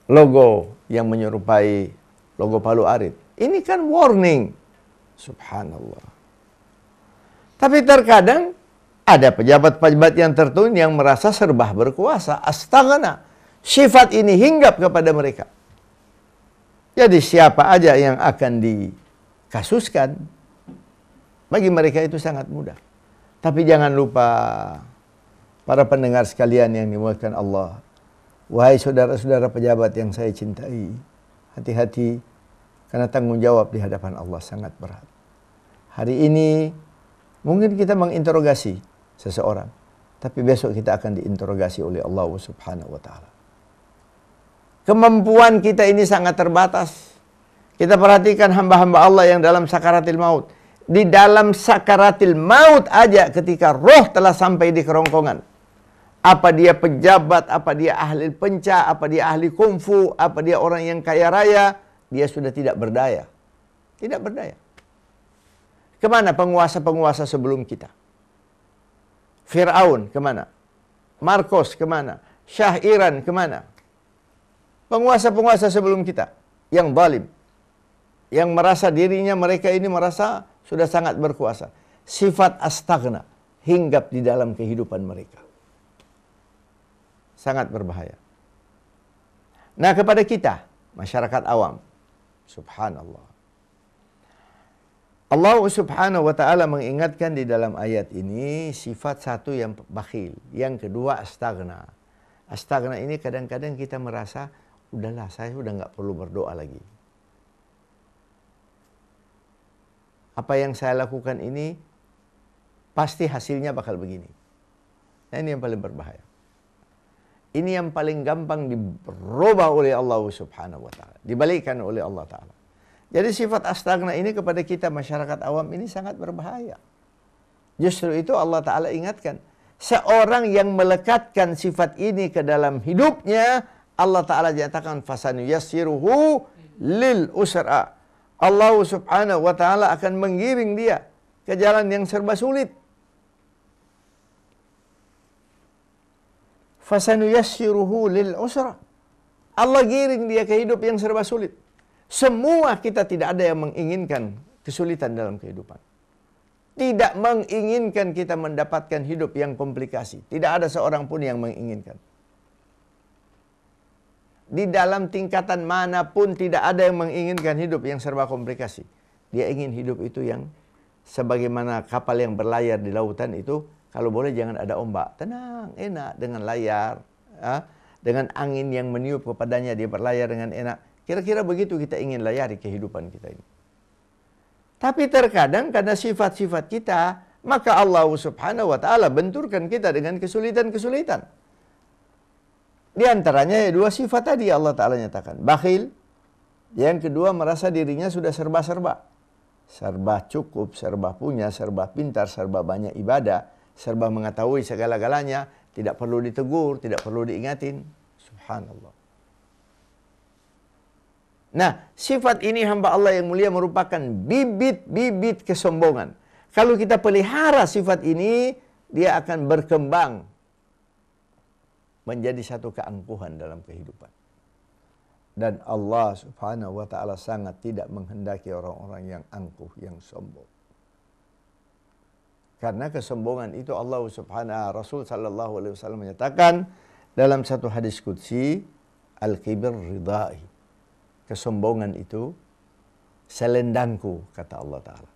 logo yang menyerupai logo Palu Arit. Ini kan warning. Subhanallah. Tapi terkadang ada pejabat-pejabat yang tertun yang merasa serba berkuasa. Astagana. Sifat ini hinggap kepada mereka. Jadi siapa aja yang akan dikasuskan, bagi mereka itu sangat mudah. Tapi jangan lupa Para pendengar sekalian yang dimuatkan Allah. Wahai saudara-saudara pejabat yang saya cintai, hati-hati karena tanggung jawab di hadapan Allah sangat berat. Hari ini mungkin kita menginterogasi seseorang, tapi besok kita akan diinterogasi oleh Allah Subhanahu wa taala. Kemampuan kita ini sangat terbatas. Kita perhatikan hamba-hamba Allah yang dalam sakaratil maut. Di dalam sakaratil maut aja ketika roh telah sampai di kerongkongan apa dia pejabat, apa dia ahli penca, apa dia ahli kungfu, apa dia orang yang kaya raya, dia sudah tidak berdaya. Tidak berdaya. Kemana penguasa-penguasa sebelum kita? Fir'aun kemana? Marcos kemana? Syah Iran kemana? Penguasa-penguasa sebelum kita yang zalim. Yang merasa dirinya mereka ini merasa sudah sangat berkuasa. Sifat astagna hinggap di dalam kehidupan mereka sangat berbahaya. Nah, kepada kita masyarakat awam, subhanallah. Allah Subhanahu wa taala mengingatkan di dalam ayat ini sifat satu yang bakhil, yang kedua astagna. Astagna ini kadang-kadang kita merasa udahlah saya sudah nggak perlu berdoa lagi. Apa yang saya lakukan ini pasti hasilnya bakal begini. Nah, ini yang paling berbahaya. Ini yang paling gampang diubah oleh Allah Subhanahu wa taala, dibalikkan oleh Allah taala. Jadi sifat astagna ini kepada kita masyarakat awam ini sangat berbahaya. Justru itu Allah taala ingatkan, seorang yang melekatkan sifat ini ke dalam hidupnya, Allah taala nyatakan fasan yasiruhu lil usra. Allah Subhanahu wa taala akan menggiring dia ke jalan yang serba sulit. fasanuyassiruhu lil usra. Allah giring dia ke hidup yang serba sulit. Semua kita tidak ada yang menginginkan kesulitan dalam kehidupan. Tidak menginginkan kita mendapatkan hidup yang komplikasi. Tidak ada seorang pun yang menginginkan. Di dalam tingkatan manapun tidak ada yang menginginkan hidup yang serba komplikasi. Dia ingin hidup itu yang sebagaimana kapal yang berlayar di lautan itu kalau boleh jangan ada ombak. Tenang, enak dengan layar. Ya. Dengan angin yang meniup kepadanya dia berlayar dengan enak. Kira-kira begitu kita ingin layari kehidupan kita ini. Tapi terkadang karena sifat-sifat kita, maka Allah Subhanahu wa taala benturkan kita dengan kesulitan-kesulitan. Di antaranya ya dua sifat tadi Allah taala nyatakan, bakhil. Yang kedua merasa dirinya sudah serba-serba. Serba cukup, serba punya, serba pintar, serba banyak ibadah serba mengetahui segala-galanya, tidak perlu ditegur, tidak perlu diingatin. Subhanallah. Nah, sifat ini hamba Allah yang mulia merupakan bibit-bibit kesombongan. Kalau kita pelihara sifat ini, dia akan berkembang menjadi satu keangkuhan dalam kehidupan. Dan Allah Subhanahu wa taala sangat tidak menghendaki orang-orang yang angkuh, yang sombong. Karena kesombongan itu Allah Subhanahu ah, Rasul sallallahu alaihi wasallam menyatakan dalam satu hadis qudsi al-kibir ridai. Kesombongan itu selendangku kata Allah taala.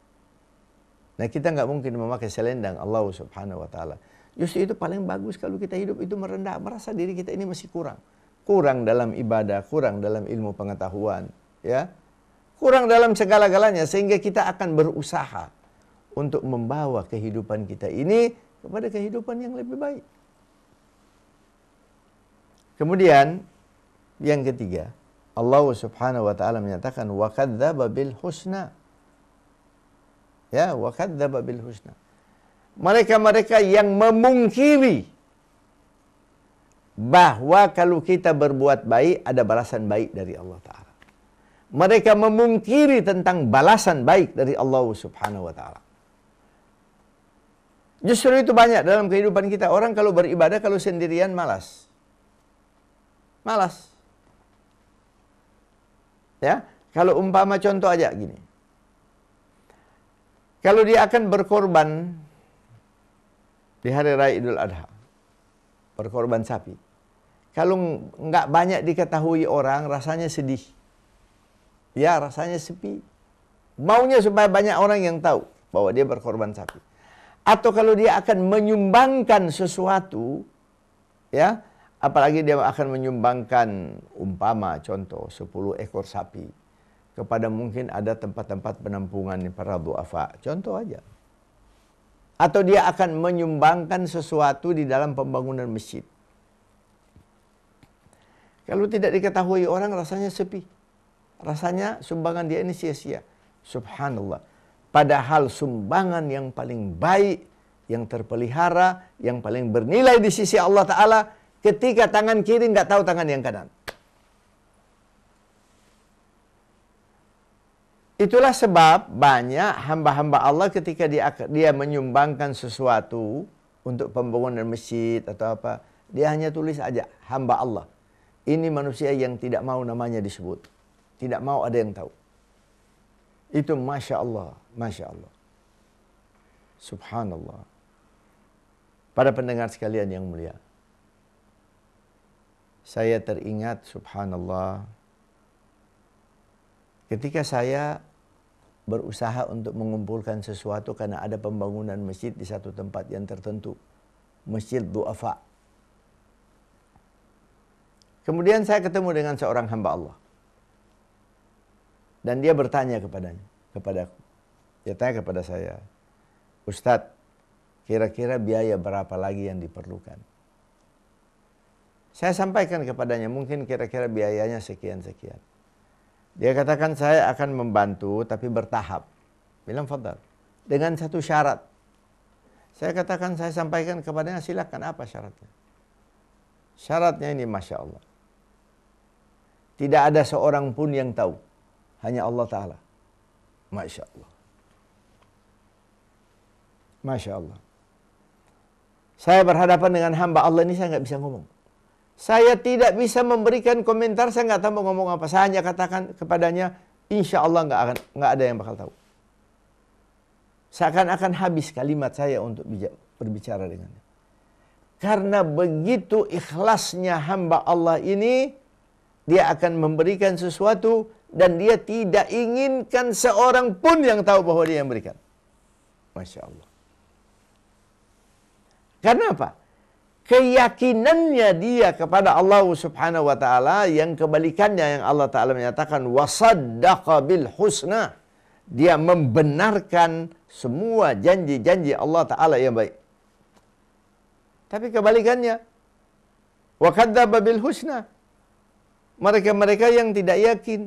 Nah, kita nggak mungkin memakai selendang Allah Subhanahu wa taala. Justru itu paling bagus kalau kita hidup itu merendah, merasa diri kita ini masih kurang. Kurang dalam ibadah, kurang dalam ilmu pengetahuan, ya. Kurang dalam segala-galanya sehingga kita akan berusaha untuk membawa kehidupan kita ini kepada kehidupan yang lebih baik. Kemudian yang ketiga, Allah Subhanahu wa taala menyatakan wa kadzdzaba bil husna. Ya, wa kadzdzaba bil husna. Mereka-mereka yang memungkiri bahwa kalau kita berbuat baik ada balasan baik dari Allah taala. Mereka memungkiri tentang balasan baik dari Allah Subhanahu wa taala. Justru itu banyak dalam kehidupan kita. Orang kalau beribadah, kalau sendirian malas. Malas. Ya, kalau umpama contoh aja gini. Kalau dia akan berkorban di hari raya Idul Adha, berkorban sapi. Kalau nggak banyak diketahui orang, rasanya sedih. Ya, rasanya sepi. Maunya supaya banyak orang yang tahu bahwa dia berkorban sapi atau kalau dia akan menyumbangkan sesuatu ya apalagi dia akan menyumbangkan umpama contoh 10 ekor sapi kepada mungkin ada tempat-tempat penampungan para duafa contoh aja atau dia akan menyumbangkan sesuatu di dalam pembangunan masjid kalau tidak diketahui orang rasanya sepi rasanya sumbangan dia ini sia-sia subhanallah Padahal sumbangan yang paling baik, yang terpelihara, yang paling bernilai di sisi Allah Ta'ala ketika tangan kiri nggak tahu tangan yang kanan. Itulah sebab banyak hamba-hamba Allah ketika dia, dia menyumbangkan sesuatu untuk pembangunan masjid atau apa. Dia hanya tulis aja hamba Allah. Ini manusia yang tidak mau namanya disebut. Tidak mau ada yang tahu. Itu Masya Allah. Masya Allah. Subhanallah. Para pendengar sekalian yang mulia. Saya teringat subhanallah. Ketika saya berusaha untuk mengumpulkan sesuatu karena ada pembangunan masjid di satu tempat yang tertentu. Masjid Du'afa. Kemudian saya ketemu dengan seorang hamba Allah. Dan dia bertanya kepadanya, aku. Dia tanya kepada saya, Ustadz, kira-kira biaya berapa lagi yang diperlukan? Saya sampaikan kepadanya, mungkin kira-kira biayanya sekian-sekian. Dia katakan saya akan membantu tapi bertahap. Bilang fadal. Dengan satu syarat. Saya katakan saya sampaikan kepadanya silakan apa syaratnya. Syaratnya ini Masya Allah. Tidak ada seorang pun yang tahu hanya Allah Ta'ala. Masya Allah. Masya Allah. Saya berhadapan dengan hamba Allah ini saya nggak bisa ngomong. Saya tidak bisa memberikan komentar, saya nggak tahu mau ngomong apa. Saya hanya katakan kepadanya, insya Allah nggak akan nggak ada yang bakal tahu. Seakan-akan habis kalimat saya untuk berbicara dengannya. Karena begitu ikhlasnya hamba Allah ini, dia akan memberikan sesuatu dan dia tidak inginkan seorang pun yang tahu bahwa dia yang berikan. Masya Allah. Karena apa? Keyakinannya dia kepada Allah Subhanahu wa taala yang kebalikannya yang Allah taala menyatakan wasaddaqa husna. Dia membenarkan semua janji-janji Allah taala yang baik. Tapi kebalikannya wa husna. Mereka-mereka yang tidak yakin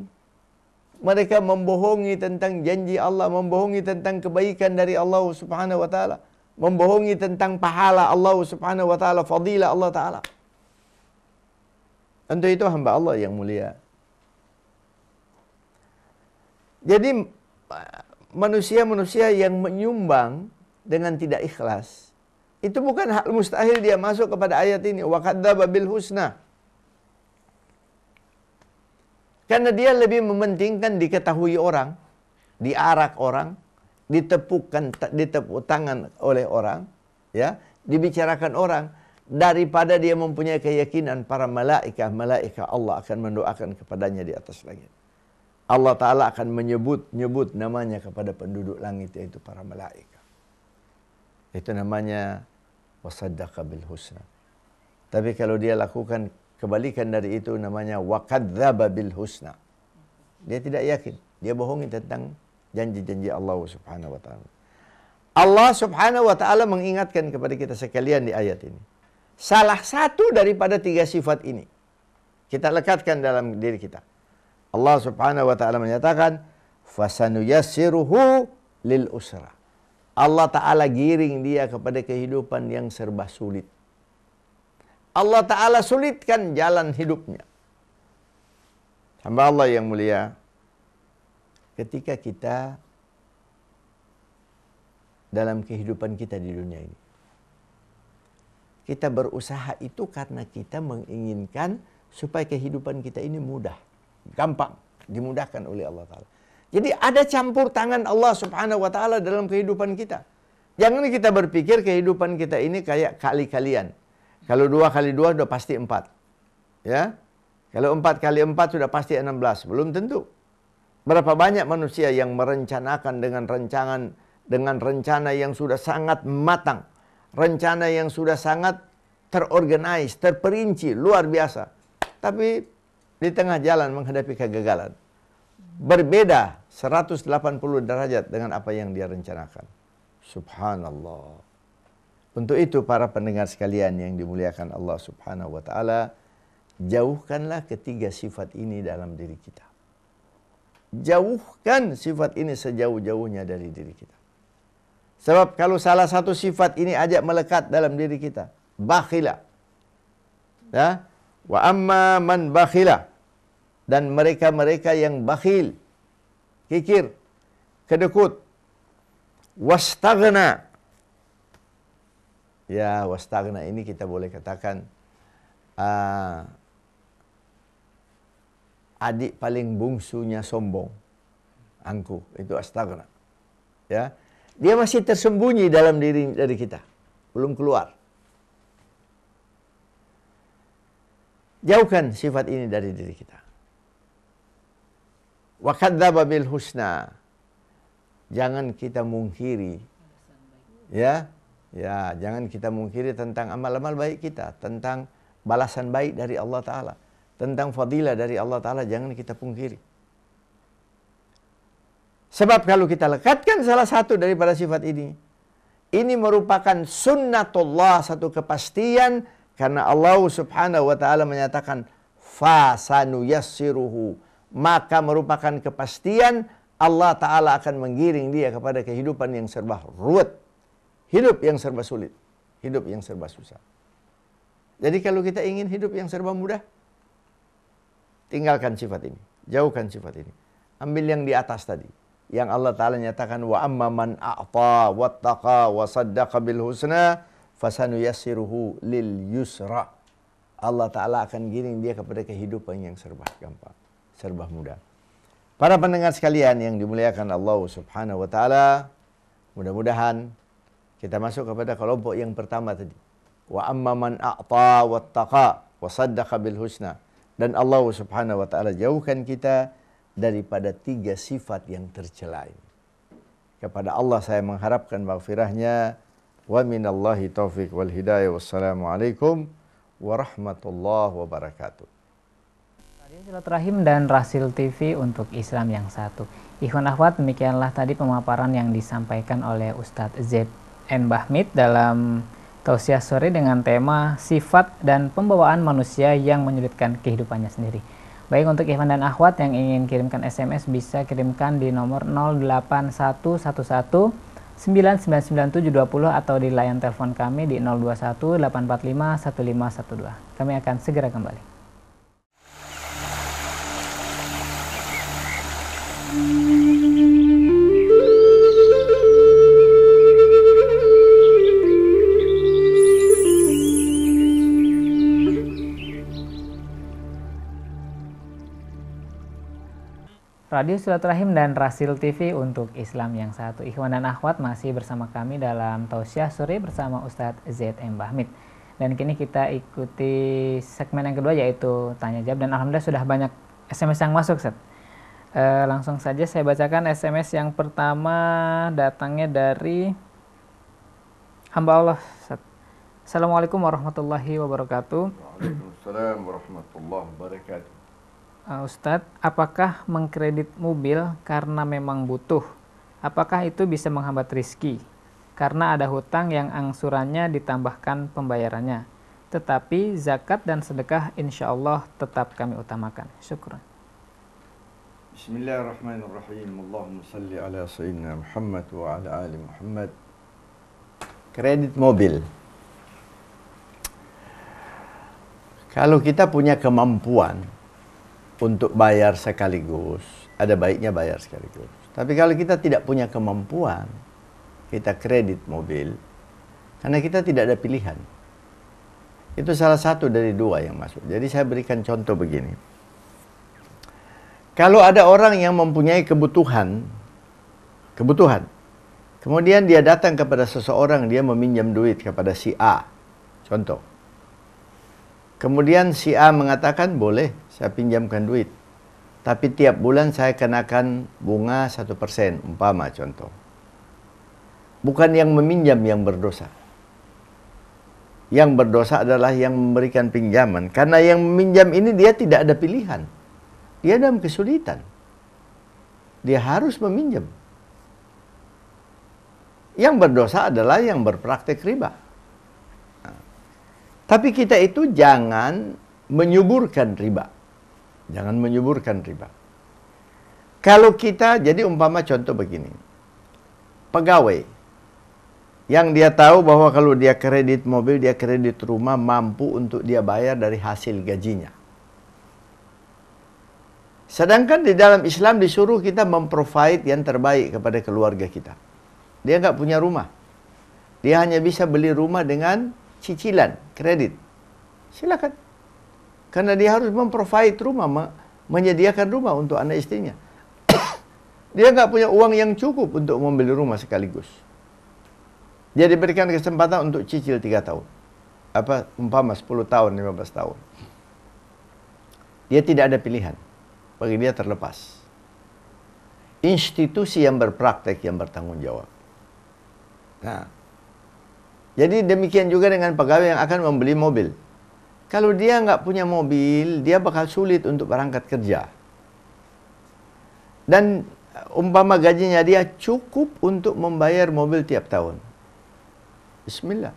mereka membohongi tentang janji Allah, membohongi tentang kebaikan dari Allah Subhanahu wa taala, membohongi tentang pahala Allah Subhanahu wa taala, fadilah Allah taala. Tentu itu hamba Allah yang mulia. Jadi manusia-manusia yang menyumbang dengan tidak ikhlas itu bukan hal mustahil dia masuk kepada ayat ini wa kadzdzaba bil husna karena dia lebih mementingkan diketahui orang, diarak orang, ditepukkan ditepuk tangan oleh orang, ya, dibicarakan orang daripada dia mempunyai keyakinan para malaikat malaikat Allah akan mendoakan kepadanya di atas langit. Allah Ta'ala akan menyebut-nyebut namanya kepada penduduk langit yaitu para malaikat. Itu namanya wasaddaqa bil husna. Tapi kalau dia lakukan Kebalikan dari itu namanya wakadzaba bil husna. Dia tidak yakin. Dia bohongi tentang janji-janji Allah Subhanahu wa taala. Allah Subhanahu wa taala mengingatkan kepada kita sekalian di ayat ini. Salah satu daripada tiga sifat ini kita lekatkan dalam diri kita. Allah Subhanahu wa taala menyatakan fasanuyassiruhu lil usra. Allah taala giring dia kepada kehidupan yang serba sulit. Allah Ta'ala sulitkan jalan hidupnya. Hamba Allah yang mulia, ketika kita dalam kehidupan kita di dunia ini. Kita berusaha itu karena kita menginginkan supaya kehidupan kita ini mudah, gampang, dimudahkan oleh Allah Ta'ala. Jadi ada campur tangan Allah Subhanahu wa taala dalam kehidupan kita. Jangan kita berpikir kehidupan kita ini kayak kali-kalian. Kalau dua kali dua sudah pasti empat. Ya. Kalau empat kali empat sudah pasti enam belas. Belum tentu. Berapa banyak manusia yang merencanakan dengan rencangan dengan rencana yang sudah sangat matang, rencana yang sudah sangat terorganize, terperinci, luar biasa. Tapi di tengah jalan menghadapi kegagalan. Berbeda 180 derajat dengan apa yang dia rencanakan. Subhanallah. Untuk itu para pendengar sekalian yang dimuliakan Allah Subhanahu wa taala, jauhkanlah ketiga sifat ini dalam diri kita. Jauhkan sifat ini sejauh-jauhnya dari diri kita. Sebab kalau salah satu sifat ini ajak melekat dalam diri kita, bakhila. Ya? Wa amma man bakhila. Dan mereka-mereka yang bakhil, kikir, kedekut, wastagna, Ya, wastagna ini kita boleh katakan uh, adik paling bungsunya sombong. Angku, itu astagna. Ya. Dia masih tersembunyi dalam diri dari kita. Belum keluar. Jauhkan sifat ini dari diri kita. Wa bil husna. Jangan kita mungkiri ya Ya, jangan kita mungkiri tentang amal-amal baik kita, tentang balasan baik dari Allah Ta'ala, tentang fadilah dari Allah Ta'ala, jangan kita pungkiri. Sebab kalau kita lekatkan salah satu daripada sifat ini, ini merupakan sunnatullah, satu kepastian, karena Allah Subhanahu wa Ta'ala menyatakan, fasanu yassiruhu, maka merupakan kepastian Allah Ta'ala akan menggiring dia kepada kehidupan yang serba ruwet hidup yang serba sulit, hidup yang serba susah. Jadi kalau kita ingin hidup yang serba mudah, tinggalkan sifat ini, jauhkan sifat ini. Ambil yang di atas tadi, yang Allah Taala nyatakan wa amman a'ta wattaqa wa saddaqa bil husna fasanuyassiruhu lil yusra. Allah Taala akan giring dia kepada kehidupan yang serba gampang, serba mudah. Para pendengar sekalian yang dimuliakan Allah Subhanahu wa taala, mudah-mudahan kita masuk kepada kelompok yang pertama tadi. Wa amma man a'ta wattaqa wa saddaqa bil husna. Dan Allah Subhanahu wa taala jauhkan kita daripada tiga sifat yang tercela ini. Kepada Allah saya mengharapkan maghfirahnya wa minallahi taufik wal hidayah. Wassalamualaikum warahmatullahi wabarakatuh. Radio Silaturahim dan Rasil TV untuk Islam yang satu. Ikhwan Ahwat, demikianlah tadi pemaparan yang disampaikan oleh Ustadz Zeb N. Bahmit dalam Tausiah Sore dengan tema Sifat dan Pembawaan Manusia yang Menyulitkan Kehidupannya Sendiri. Baik untuk Ivan dan Ahwat yang ingin kirimkan SMS bisa kirimkan di nomor 08111999720 atau di layan telepon kami di 0218451512. Kami akan segera kembali. Radio Silaturahim dan Rasil TV untuk Islam yang satu. Ikhwan dan Akhwat masih bersama kami dalam Tausiah Sore bersama Ustadz ZM Bahmid. Dan kini kita ikuti segmen yang kedua yaitu Tanya Jawab. Dan Alhamdulillah sudah banyak SMS yang masuk, Set. E, eh, langsung saja saya bacakan SMS yang pertama datangnya dari hamba Allah, Set. Assalamualaikum warahmatullahi wabarakatuh. Waalaikumsalam warahmatullahi wabarakatuh uh, Ustadz, apakah mengkredit mobil karena memang butuh? Apakah itu bisa menghambat rizki? Karena ada hutang yang angsurannya ditambahkan pembayarannya. Tetapi zakat dan sedekah insya Allah tetap kami utamakan. Syukur. Bismillahirrahmanirrahim. Allahumma salli ala sayyidina Muhammad wa ala ali Muhammad. Kredit mobil. Kalau kita punya kemampuan, untuk bayar sekaligus. Ada baiknya bayar sekaligus. Tapi kalau kita tidak punya kemampuan, kita kredit mobil, karena kita tidak ada pilihan. Itu salah satu dari dua yang masuk. Jadi saya berikan contoh begini. Kalau ada orang yang mempunyai kebutuhan, kebutuhan, kemudian dia datang kepada seseorang, dia meminjam duit kepada si A, contoh. Kemudian si A mengatakan boleh, saya pinjamkan duit. Tapi tiap bulan saya kenakan bunga satu persen, umpama contoh. Bukan yang meminjam yang berdosa. Yang berdosa adalah yang memberikan pinjaman. Karena yang meminjam ini dia tidak ada pilihan. Dia dalam kesulitan. Dia harus meminjam. Yang berdosa adalah yang berpraktek riba. Nah. Tapi kita itu jangan menyuburkan riba Jangan menyuburkan riba. Kalau kita, jadi umpama contoh begini. Pegawai, yang dia tahu bahwa kalau dia kredit mobil, dia kredit rumah, mampu untuk dia bayar dari hasil gajinya. Sedangkan di dalam Islam disuruh kita memprovide yang terbaik kepada keluarga kita. Dia nggak punya rumah. Dia hanya bisa beli rumah dengan cicilan, kredit. Silakan. Karena dia harus memprovide rumah, menyediakan rumah untuk anak istrinya. dia nggak punya uang yang cukup untuk membeli rumah sekaligus. Dia diberikan kesempatan untuk cicil tiga tahun. Apa umpama 10 tahun, 15 tahun. Dia tidak ada pilihan. Bagi dia terlepas. Institusi yang berpraktek yang bertanggung jawab. Nah, jadi demikian juga dengan pegawai yang akan membeli mobil. Kalau dia nggak punya mobil, dia bakal sulit untuk berangkat kerja. Dan eh, umpama gajinya dia cukup untuk membayar mobil tiap tahun. Bismillah.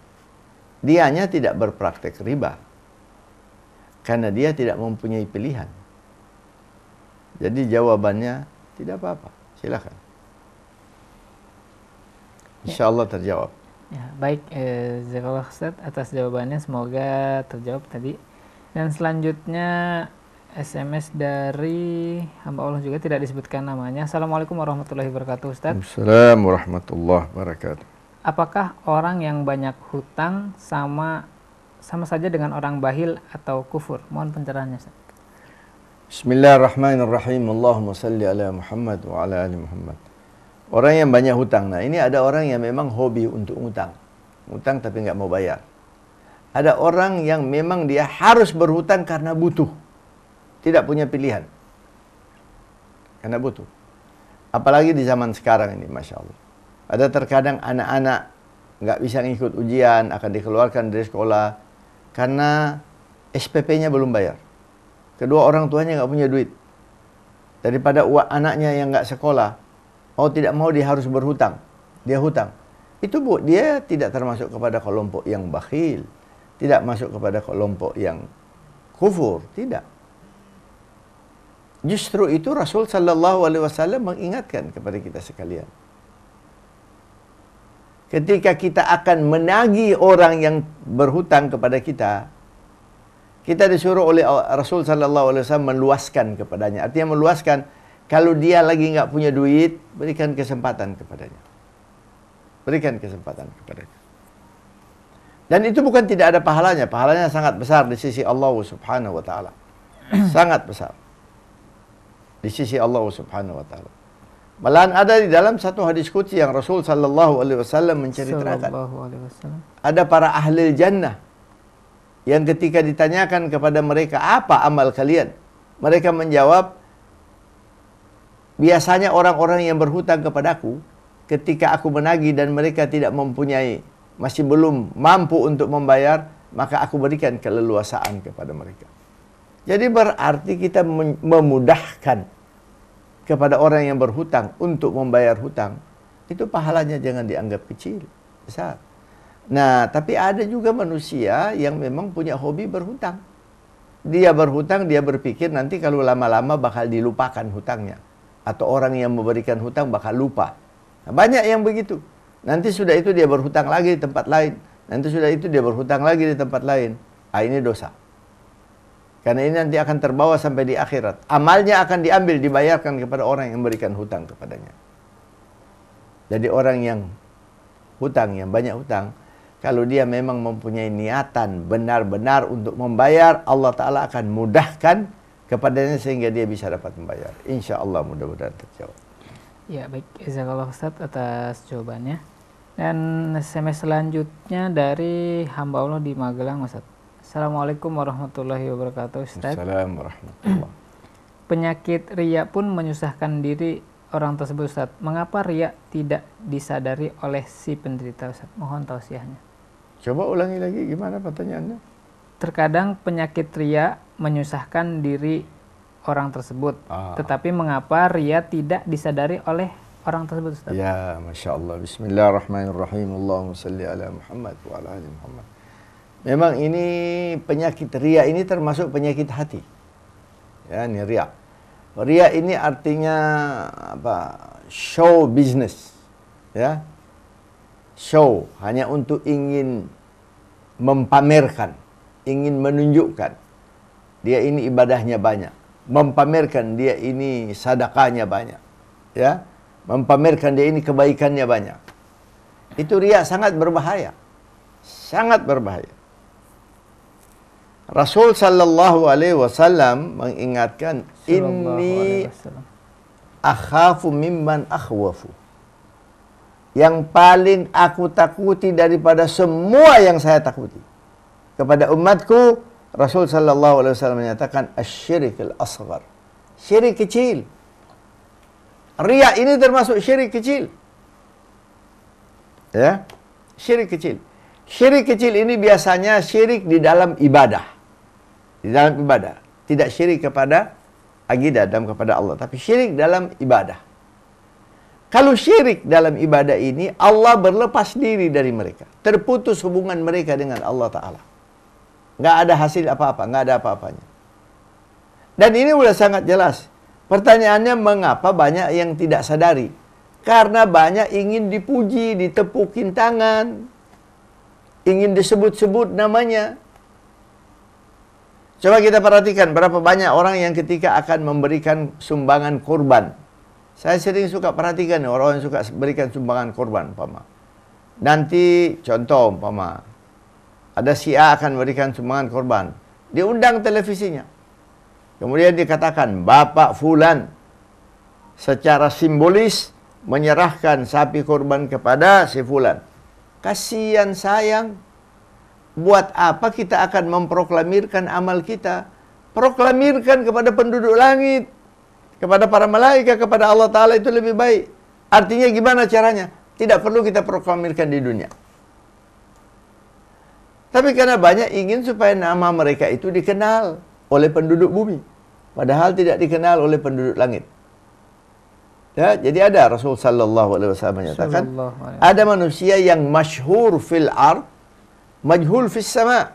Dianya tidak berpraktek riba. Karena dia tidak mempunyai pilihan. Jadi jawabannya tidak apa-apa. Silakan. Ya. Insya Allah terjawab. Ya, baik, eh, Ustaz atas jawabannya semoga terjawab tadi. Dan selanjutnya SMS dari hamba Allah juga tidak disebutkan namanya. Assalamualaikum warahmatullahi wabarakatuh Ustaz. Assalamualaikum warahmatullahi wabarakatuh. Apakah orang yang banyak hutang sama sama saja dengan orang bahil atau kufur? Mohon pencerahannya Ustaz. Bismillahirrahmanirrahim. Allahumma salli ala Muhammad wa ala ali Muhammad. Orang yang banyak hutang. Nah, ini ada orang yang memang hobi untuk hutang. Hutang tapi nggak mau bayar. Ada orang yang memang dia harus berhutang karena butuh. Tidak punya pilihan. Karena butuh. Apalagi di zaman sekarang ini, Masya Allah. Ada terkadang anak-anak nggak bisa ngikut ujian, akan dikeluarkan dari sekolah. Karena SPP-nya belum bayar. Kedua orang tuanya nggak punya duit. Daripada anaknya yang nggak sekolah, Oh tidak mau dia harus berhutang. Dia hutang. Itu bu, dia tidak termasuk kepada kelompok yang bakhil. Tidak masuk kepada kelompok yang kufur. Tidak. Justru itu Rasul sallallahu alaihi wasallam mengingatkan kepada kita sekalian. Ketika kita akan menagih orang yang berhutang kepada kita, kita disuruh oleh Rasul sallallahu alaihi wasallam meluaskan kepadanya. Artinya meluaskan Kalau dia lagi nggak punya duit, berikan kesempatan kepadanya. Berikan kesempatan kepadanya. Dan itu bukan tidak ada pahalanya. Pahalanya sangat besar di sisi Allah subhanahu wa ta'ala. Sangat besar. Di sisi Allah subhanahu wa ta'ala. Malahan ada di dalam satu hadis kunci yang Rasul sallallahu alaihi wasallam menceritakan. Ada para ahli jannah yang ketika ditanyakan kepada mereka apa amal kalian, mereka menjawab Biasanya orang-orang yang berhutang kepadaku ketika aku menagih dan mereka tidak mempunyai masih belum mampu untuk membayar, maka aku berikan keleluasaan kepada mereka. Jadi berarti kita memudahkan kepada orang yang berhutang untuk membayar hutang, itu pahalanya jangan dianggap kecil, besar. Nah, tapi ada juga manusia yang memang punya hobi berhutang. Dia berhutang, dia berpikir nanti kalau lama-lama bakal dilupakan hutangnya atau orang yang memberikan hutang bakal lupa. Nah, banyak yang begitu. Nanti sudah itu dia berhutang lagi di tempat lain. Nanti sudah itu dia berhutang lagi di tempat lain. Ah, ini dosa. Karena ini nanti akan terbawa sampai di akhirat. Amalnya akan diambil, dibayarkan kepada orang yang memberikan hutang kepadanya. Jadi orang yang hutang, yang banyak hutang, kalau dia memang mempunyai niatan benar-benar untuk membayar, Allah Ta'ala akan mudahkan kepadanya sehingga dia bisa dapat membayar. Insya Allah mudah-mudahan terjawab. Ya baik, Jazakallah Ustaz atas jawabannya. Dan SMS selanjutnya dari hamba Allah di Magelang Ustaz. Assalamualaikum warahmatullahi wabarakatuh Ustaz. Assalamualaikum warahmatullahi Penyakit riak pun menyusahkan diri orang tersebut Ustaz. Mengapa riak tidak disadari oleh si penderita Ustaz? Mohon tausiahnya. Coba ulangi lagi gimana pertanyaannya? Terkadang penyakit riak menyusahkan diri orang tersebut. Ah. Tetapi mengapa ria tidak disadari oleh orang tersebut? Ustaz? Ya, masya Allah. Bismillahirrahmanirrahim. Allahumma salli ala Muhammad wa ala ali Muhammad. Memang ini penyakit ria ini termasuk penyakit hati. Ya, ini ria. Ria ini artinya apa? Show business. Ya. Show hanya untuk ingin mempamerkan, ingin menunjukkan dia ini ibadahnya banyak, mempamerkan dia ini sadakahnya banyak, ya, mempamerkan dia ini kebaikannya banyak. Itu ria sangat berbahaya. Sangat berbahaya. Rasul sallallahu alaihi wasallam mengingatkan ini akhafu mimman akhwafu. Yang paling aku takuti daripada semua yang saya takuti. Kepada umatku Rasul sallallahu alaihi wasallam menyatakan al asghar. Syirik kecil. Riya ini termasuk syirik kecil. Ya. Syirik kecil. Syirik kecil ini biasanya syirik di dalam ibadah. Di dalam ibadah. Tidak syirik kepada agidah dan kepada Allah, tapi syirik dalam ibadah. Kalau syirik dalam ibadah ini Allah berlepas diri dari mereka, terputus hubungan mereka dengan Allah taala. Nggak ada hasil apa-apa, nggak ada apa-apanya. Dan ini sudah sangat jelas. Pertanyaannya mengapa banyak yang tidak sadari? Karena banyak ingin dipuji, ditepukin tangan, ingin disebut-sebut namanya. Coba kita perhatikan berapa banyak orang yang ketika akan memberikan sumbangan kurban. Saya sering suka perhatikan orang yang suka berikan sumbangan kurban, Pak Nanti contoh, Pak ada si A akan memberikan sumbangan korban. Diundang televisinya. Kemudian dikatakan, Bapak Fulan secara simbolis menyerahkan sapi korban kepada si Fulan. Kasihan sayang. Buat apa kita akan memproklamirkan amal kita? Proklamirkan kepada penduduk langit. Kepada para malaikat, kepada Allah Ta'ala itu lebih baik. Artinya gimana caranya? Tidak perlu kita proklamirkan di dunia. Tapi karena banyak ingin supaya nama mereka itu dikenal oleh penduduk bumi. Padahal tidak dikenal oleh penduduk langit. Ya, jadi ada Rasul sallallahu alaihi wasallam menyatakan ada manusia yang masyhur fil ar, majhul fis sama.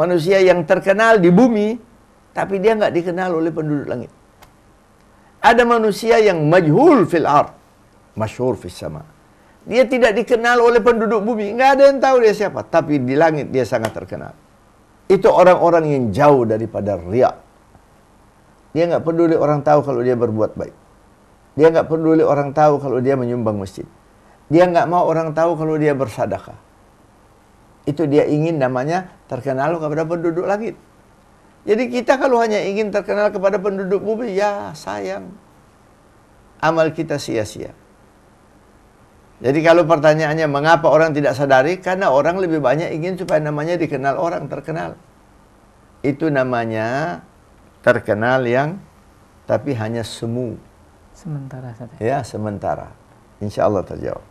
Manusia yang terkenal di bumi tapi dia nggak dikenal oleh penduduk langit. Ada manusia yang majhul fil ar, masyhur fis sama. Dia tidak dikenal oleh penduduk bumi. Nggak ada yang tahu dia siapa. Tapi di langit dia sangat terkenal. Itu orang-orang yang jauh daripada riak. Dia nggak peduli orang tahu kalau dia berbuat baik. Dia nggak peduli orang tahu kalau dia menyumbang masjid. Dia nggak mau orang tahu kalau dia bersadakah. Itu dia ingin namanya terkenal kepada penduduk langit. Jadi kita kalau hanya ingin terkenal kepada penduduk bumi, ya sayang. Amal kita sia-sia. Jadi kalau pertanyaannya mengapa orang tidak sadari? Karena orang lebih banyak ingin supaya namanya dikenal orang, terkenal. Itu namanya terkenal yang tapi hanya semu. Sementara saja. Ya, sementara. Insya Allah terjawab.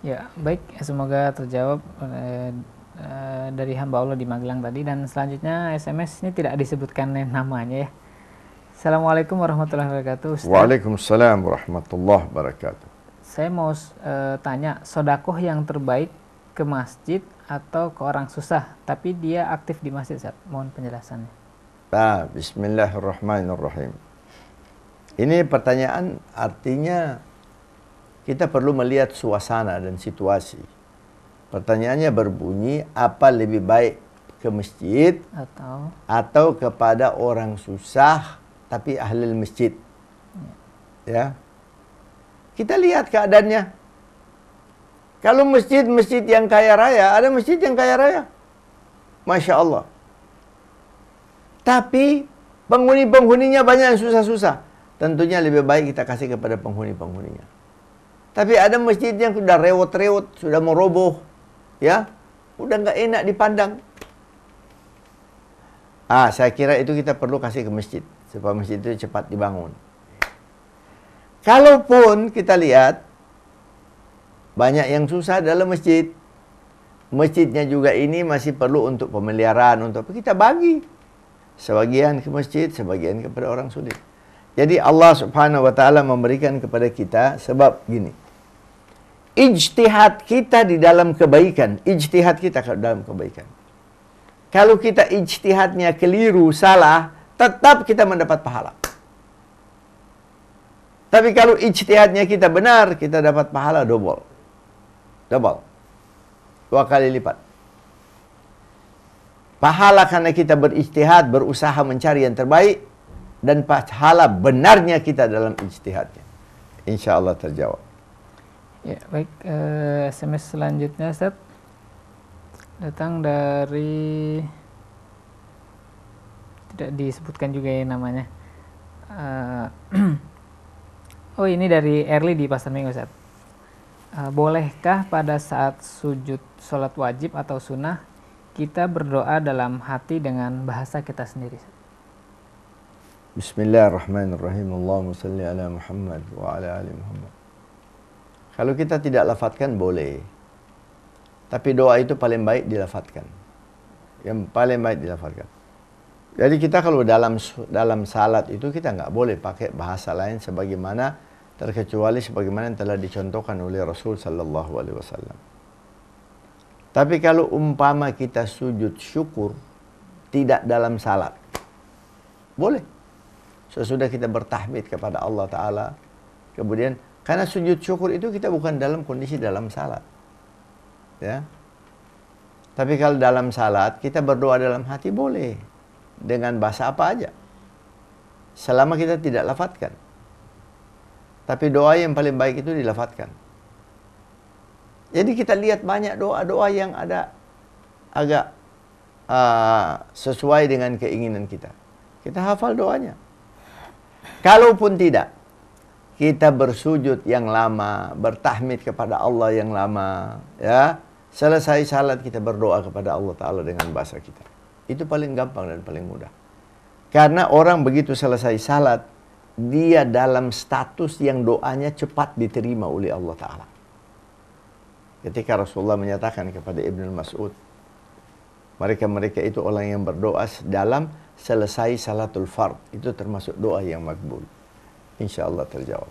Ya, baik. Semoga terjawab eh, eh, dari hamba Allah di Magelang tadi. Dan selanjutnya SMS ini tidak disebutkan namanya ya. Assalamualaikum warahmatullahi wabarakatuh. Ustaz. Waalaikumsalam warahmatullahi wabarakatuh saya mau uh, tanya sodakoh yang terbaik ke masjid atau ke orang susah tapi dia aktif di masjid Zat. mohon penjelasannya nah, Bismillahirrahmanirrahim ini pertanyaan artinya kita perlu melihat suasana dan situasi pertanyaannya berbunyi apa lebih baik ke masjid atau atau kepada orang susah tapi ahli masjid ya, ya kita lihat keadaannya. Kalau masjid-masjid yang kaya raya, ada masjid yang kaya raya. Masya Allah. Tapi penghuni-penghuninya banyak yang susah-susah. Tentunya lebih baik kita kasih kepada penghuni-penghuninya. Tapi ada masjid yang sudah rewot-rewot, sudah mau roboh. Ya, udah nggak enak dipandang. Ah, saya kira itu kita perlu kasih ke masjid supaya masjid itu cepat dibangun. Kalaupun kita lihat banyak yang susah dalam masjid. Masjidnya juga ini masih perlu untuk pemeliharaan untuk kita bagi. Sebagian ke masjid, sebagian kepada orang sulit. Jadi Allah Subhanahu wa taala memberikan kepada kita sebab gini. Ijtihad kita di dalam kebaikan, ijtihad kita dalam kebaikan. Kalau kita ijtihadnya keliru, salah, tetap kita mendapat pahala. Tapi kalau ijtihadnya kita benar, kita dapat pahala double. Double. Dua kali lipat. Pahala karena kita berijtihad, berusaha mencari yang terbaik. Dan pahala benarnya kita dalam ijtihadnya. Insya Allah terjawab. Ya, baik. Uh, eh, SMS selanjutnya, Ustaz. Datang dari... Tidak disebutkan juga ya namanya. Eh, Oh ini dari Erli di Pasar Minggu Ustaz. Uh, bolehkah pada saat sujud sholat wajib atau sunnah kita berdoa dalam hati dengan bahasa kita sendiri? Bismillahirrahmanirrahim. Allahumma salli ala Muhammad wa ala ali Muhammad. Kalau kita tidak lafadkan boleh. Tapi doa itu paling baik dilafadkan. Yang paling baik dilafadkan. Jadi kita kalau dalam dalam salat itu kita nggak boleh pakai bahasa lain sebagaimana terkecuali sebagaimana yang telah dicontohkan oleh Rasul sallallahu alaihi wasallam. Tapi kalau umpama kita sujud syukur tidak dalam salat. Boleh. Sesudah kita bertahmid kepada Allah taala, kemudian karena sujud syukur itu kita bukan dalam kondisi dalam salat. Ya. Tapi kalau dalam salat kita berdoa dalam hati boleh dengan bahasa apa aja. Selama kita tidak lafadzkan. Tapi doa yang paling baik itu dilafatkan. Jadi kita lihat banyak doa-doa yang ada agak uh, sesuai dengan keinginan kita. Kita hafal doanya. Kalaupun tidak, kita bersujud yang lama, bertahmid kepada Allah yang lama, ya. Selesai salat kita berdoa kepada Allah Taala dengan bahasa kita. Itu paling gampang dan paling mudah. Karena orang begitu selesai salat, dia dalam status yang doanya cepat diterima oleh Allah Ta'ala. Ketika Rasulullah menyatakan kepada Ibn Mas'ud, mereka-mereka itu orang yang berdoa dalam selesai salatul fard. Itu termasuk doa yang makbul. Insya Allah terjawab.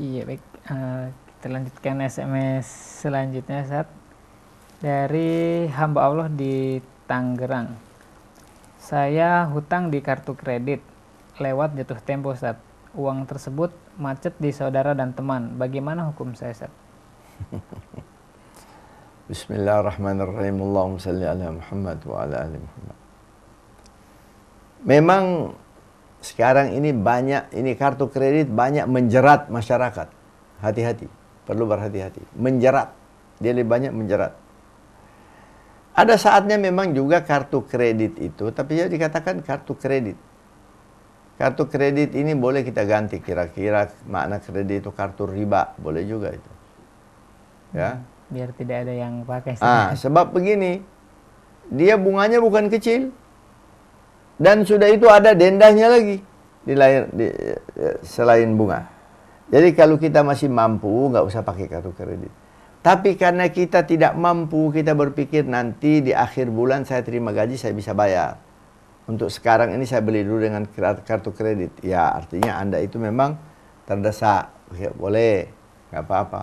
Iya, baik. Uh, kita lanjutkan SMS selanjutnya, saat Dari hamba Allah di Tangerang. Saya hutang di kartu kredit lewat jatuh tempo saat Uang tersebut macet di saudara dan teman. Bagaimana hukum saya Ustaz? Bismillahirrahmanirrahim. Allahumma salli ala Muhammad wa ala ali Muhammad. Memang sekarang ini banyak ini kartu kredit banyak menjerat masyarakat. Hati-hati, perlu berhati-hati. Menjerat. Dia lebih banyak menjerat. Ada saatnya memang juga kartu kredit itu, tapi ya dikatakan kartu kredit. Kartu kredit ini boleh kita ganti kira-kira makna kredit itu kartu riba, boleh juga itu. Ya. Biar tidak ada yang pakai. Ah, sebab begini, dia bunganya bukan kecil dan sudah itu ada dendanya lagi di, lain di eh, selain bunga. Jadi kalau kita masih mampu, nggak usah pakai kartu kredit. Tapi karena kita tidak mampu, kita berpikir nanti di akhir bulan saya terima gaji, saya bisa bayar untuk sekarang ini saya beli dulu dengan kartu kredit. Ya artinya Anda itu memang terdesak. Ya, boleh, nggak apa-apa.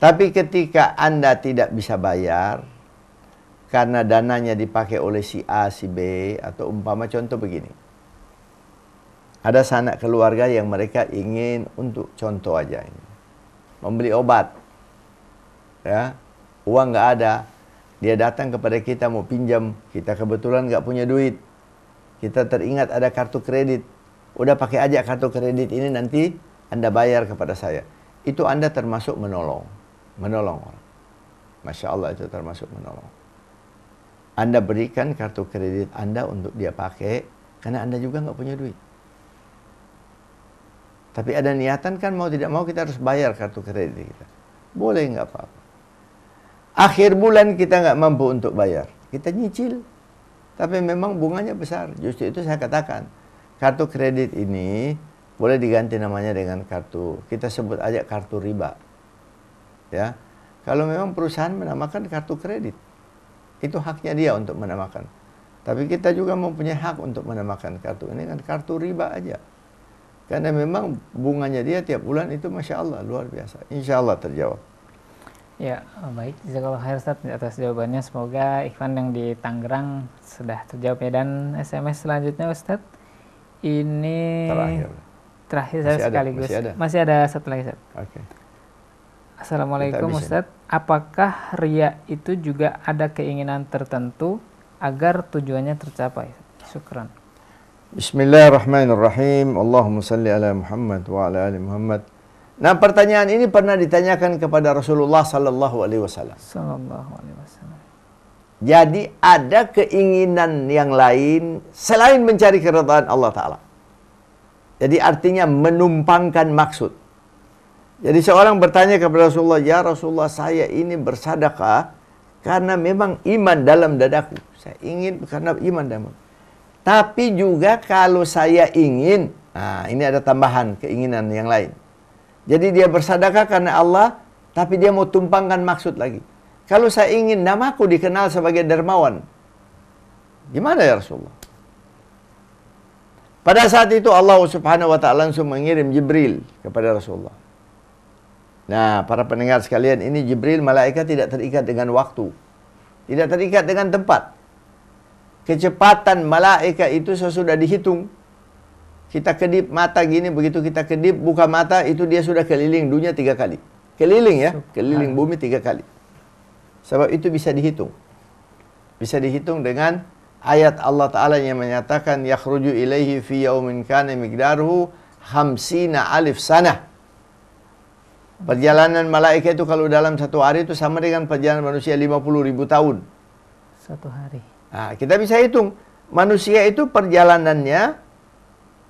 Tapi ketika Anda tidak bisa bayar, karena dananya dipakai oleh si A, si B, atau umpama contoh begini. Ada sanak keluarga yang mereka ingin untuk contoh aja ini. Membeli obat. Ya, uang nggak ada. Dia datang kepada kita mau pinjam. Kita kebetulan nggak punya duit kita teringat ada kartu kredit. Udah pakai aja kartu kredit ini nanti Anda bayar kepada saya. Itu Anda termasuk menolong. Menolong orang. Masya Allah itu termasuk menolong. Anda berikan kartu kredit Anda untuk dia pakai karena Anda juga nggak punya duit. Tapi ada niatan kan mau tidak mau kita harus bayar kartu kredit kita. Boleh nggak apa-apa. Akhir bulan kita nggak mampu untuk bayar. Kita nyicil tapi memang bunganya besar. Justru itu saya katakan, kartu kredit ini boleh diganti namanya dengan kartu. Kita sebut aja kartu riba. Ya. Kalau memang perusahaan menamakan kartu kredit, itu haknya dia untuk menamakan. Tapi kita juga mempunyai hak untuk menamakan kartu ini kan kartu riba aja. Karena memang bunganya dia tiap bulan itu Masya Allah luar biasa. Insya Allah terjawab. Ya, baik. Jazakallah khair Ustaz atas jawabannya. Semoga Ikhwan yang di Tangerang sudah terjawab ya. Dan SMS selanjutnya Ustaz, ini terakhir. Terakhir saya masih sekaligus. Ada, masih, ada. masih ada satu lagi Ustaz. Oke. Okay. Assalamualaikum Ustaz. Apakah ria itu juga ada keinginan tertentu agar tujuannya tercapai? Syukran. Bismillahirrahmanirrahim. Allahumma salli ala Muhammad wa ala ali Muhammad. Nah, pertanyaan ini pernah ditanyakan kepada Rasulullah sallallahu alaihi wasallam. Sallallahu alaihi wasallam. Jadi ada keinginan yang lain selain mencari keretaan Allah taala. Jadi artinya menumpangkan maksud. Jadi seorang bertanya kepada Rasulullah, "Ya Rasulullah, saya ini bersedekah karena memang iman dalam dadaku. Saya ingin karena iman dalam. Tapi juga kalau saya ingin, nah ini ada tambahan keinginan yang lain." Jadi dia bersadakah karena Allah, tapi dia mau tumpangkan maksud lagi. Kalau saya ingin namaku dikenal sebagai dermawan, gimana ya Rasulullah? Pada saat itu Allah Subhanahu wa taala langsung mengirim Jibril kepada Rasulullah. Nah, para pendengar sekalian, ini Jibril malaikat tidak terikat dengan waktu. Tidak terikat dengan tempat. Kecepatan malaikat itu sesudah dihitung. Kita kedip mata gini, begitu kita kedip, buka mata, itu dia sudah keliling dunia tiga kali. Keliling ya, keliling ah. bumi tiga kali. Sebab itu bisa dihitung. Bisa dihitung dengan ayat Allah Ta'ala yang menyatakan, Yakhruju ilaihi fi yaumin kana migdaruhu hamsina alif sana Perjalanan malaikat itu kalau dalam satu hari itu sama dengan perjalanan manusia 50 ribu tahun. Satu hari. Nah, kita bisa hitung. Manusia itu perjalanannya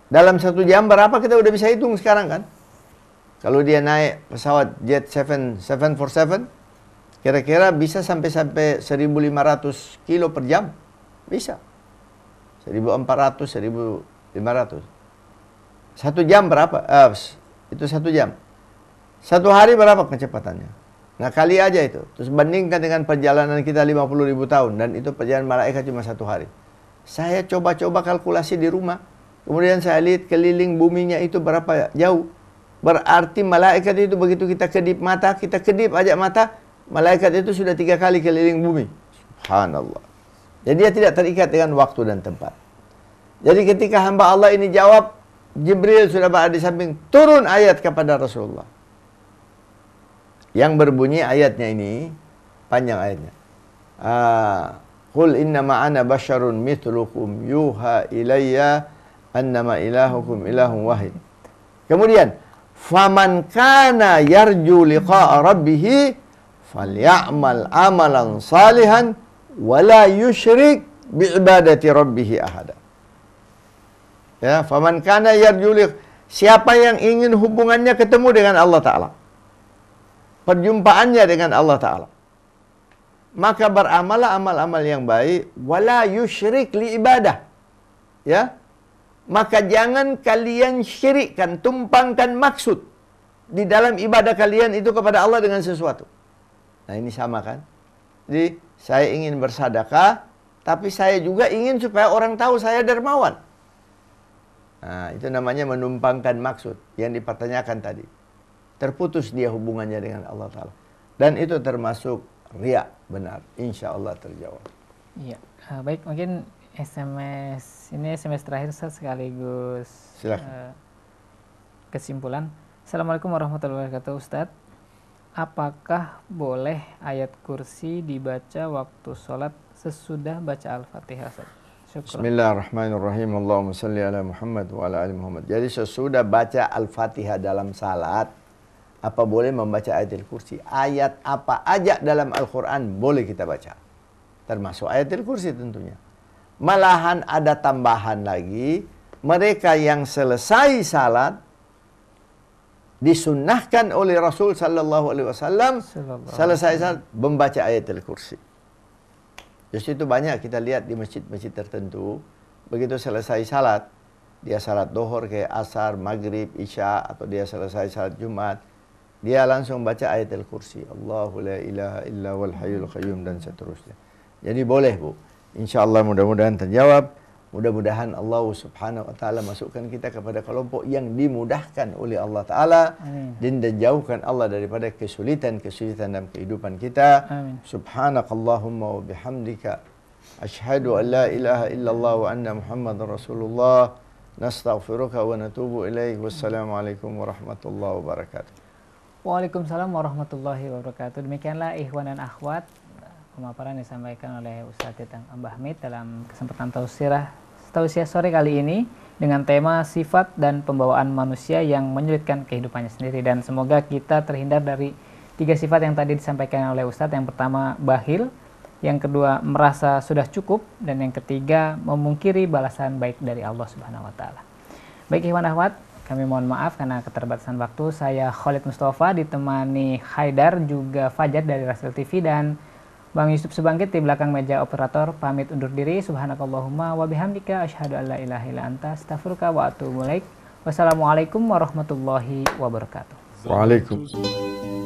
dalam satu jam berapa kita udah bisa hitung sekarang kan? Kalau dia naik pesawat jet 7, 747, kira-kira bisa sampai sampai 1.500 kilo per jam. Bisa. 1.400, 1.500. Satu jam berapa? Eh, itu satu jam. Satu hari berapa kecepatannya? Nah kali aja itu. Terus bandingkan dengan perjalanan kita 50 ribu tahun. Dan itu perjalanan malaikat cuma satu hari. Saya coba-coba kalkulasi di rumah. Kemudian saya lihat keliling buminya itu berapa jauh. Berarti malaikat itu begitu kita kedip mata, kita kedip ajak mata, malaikat itu sudah tiga kali keliling bumi. Subhanallah. Jadi dia tidak terikat dengan waktu dan tempat. Jadi ketika hamba Allah ini jawab, Jibril sudah berada di samping, turun ayat kepada Rasulullah. Yang berbunyi ayatnya ini, panjang ayatnya. Ah, Qul inna ma'ana basharun mitlukum yuha ilayya annama ilahukum ilahum wahid. Kemudian, faman kana yarju liqa'a rabbih falyamal amalan salihan la yusyrik bi'ibadati rabbih ahada. Ya, faman kana yarju siapa yang ingin hubungannya ketemu dengan Allah taala. Perjumpaannya dengan Allah taala. Maka beramalah amal-amal yang baik wala yusyrik li ibadah. Ya, maka jangan kalian syirikkan, tumpangkan maksud di dalam ibadah kalian itu kepada Allah dengan sesuatu. Nah ini sama kan? Jadi saya ingin bersadakah, tapi saya juga ingin supaya orang tahu saya dermawan. Nah, itu namanya menumpangkan maksud yang dipertanyakan tadi. Terputus dia hubungannya dengan Allah Ta'ala. Dan itu termasuk riak benar. Insya Allah terjawab. Iya. Eh, baik, mungkin SMS ini semester akhir saya sekaligus Uh, kesimpulan. Assalamualaikum warahmatullahi wabarakatuh Ustadz, Apakah boleh ayat kursi dibaca waktu sholat sesudah baca Al-Fatihah Bismillahirrahmanirrahim. Allahumma salli ala Muhammad wa ala ali Muhammad. Jadi sesudah baca Al-Fatihah dalam salat, apa boleh membaca ayat kursi Ayat apa aja dalam Al-Quran boleh kita baca. Termasuk ayat kursi tentunya. Malahan ada tambahan lagi, mereka yang selesai salat disunnahkan oleh Rasul sallallahu alaihi wasallam selesai salat membaca ayat al-kursi. Justru itu banyak kita lihat di masjid-masjid tertentu begitu selesai salat dia salat dohor kayak asar, maghrib, isya atau dia selesai salat Jumat dia langsung baca ayat al-kursi Allahu la ilaha illa wal hayyul qayyum dan seterusnya. Jadi boleh Bu. Insya Allah mudah-mudahan terjawab. Mudah-mudahan Allah Subhanahu wa taala masukkan kita kepada kelompok yang dimudahkan oleh Allah taala dan, dan jauhkan Allah daripada kesulitan-kesulitan dalam kehidupan kita. Amin. Subhanakallahumma wa bihamdika asyhadu an la ilaha illallah wa anna Muhammadar Rasulullah. Nastaghfiruka wa natubu ilaik. Wassalamualaikum warahmatullahi wabarakatuh. Waalaikumsalam warahmatullahi wabarakatuh. Demikianlah ikhwan dan akhwat pemaparan yang disampaikan oleh Ustadz Titang Mit dalam kesempatan tausirah tausiah sore kali ini dengan tema sifat dan pembawaan manusia yang menyulitkan kehidupannya sendiri dan semoga kita terhindar dari tiga sifat yang tadi disampaikan oleh Ustadz yang pertama bahil yang kedua merasa sudah cukup dan yang ketiga memungkiri balasan baik dari Allah Subhanahu wa taala. Baik Iwan Ahwat, kami mohon maaf karena keterbatasan waktu. Saya Khalid Mustafa ditemani Haidar juga Fajar dari Rasul TV dan Bang Yusuf Subangkit di belakang meja operator pamit undur diri. Subhanakallahumma wa bihamdika asyhadu an la ilaha illa anta astaghfiruka wa atuubu ilaik. Wassalamualaikum warahmatullahi wabarakatuh. Waalaikumsalam.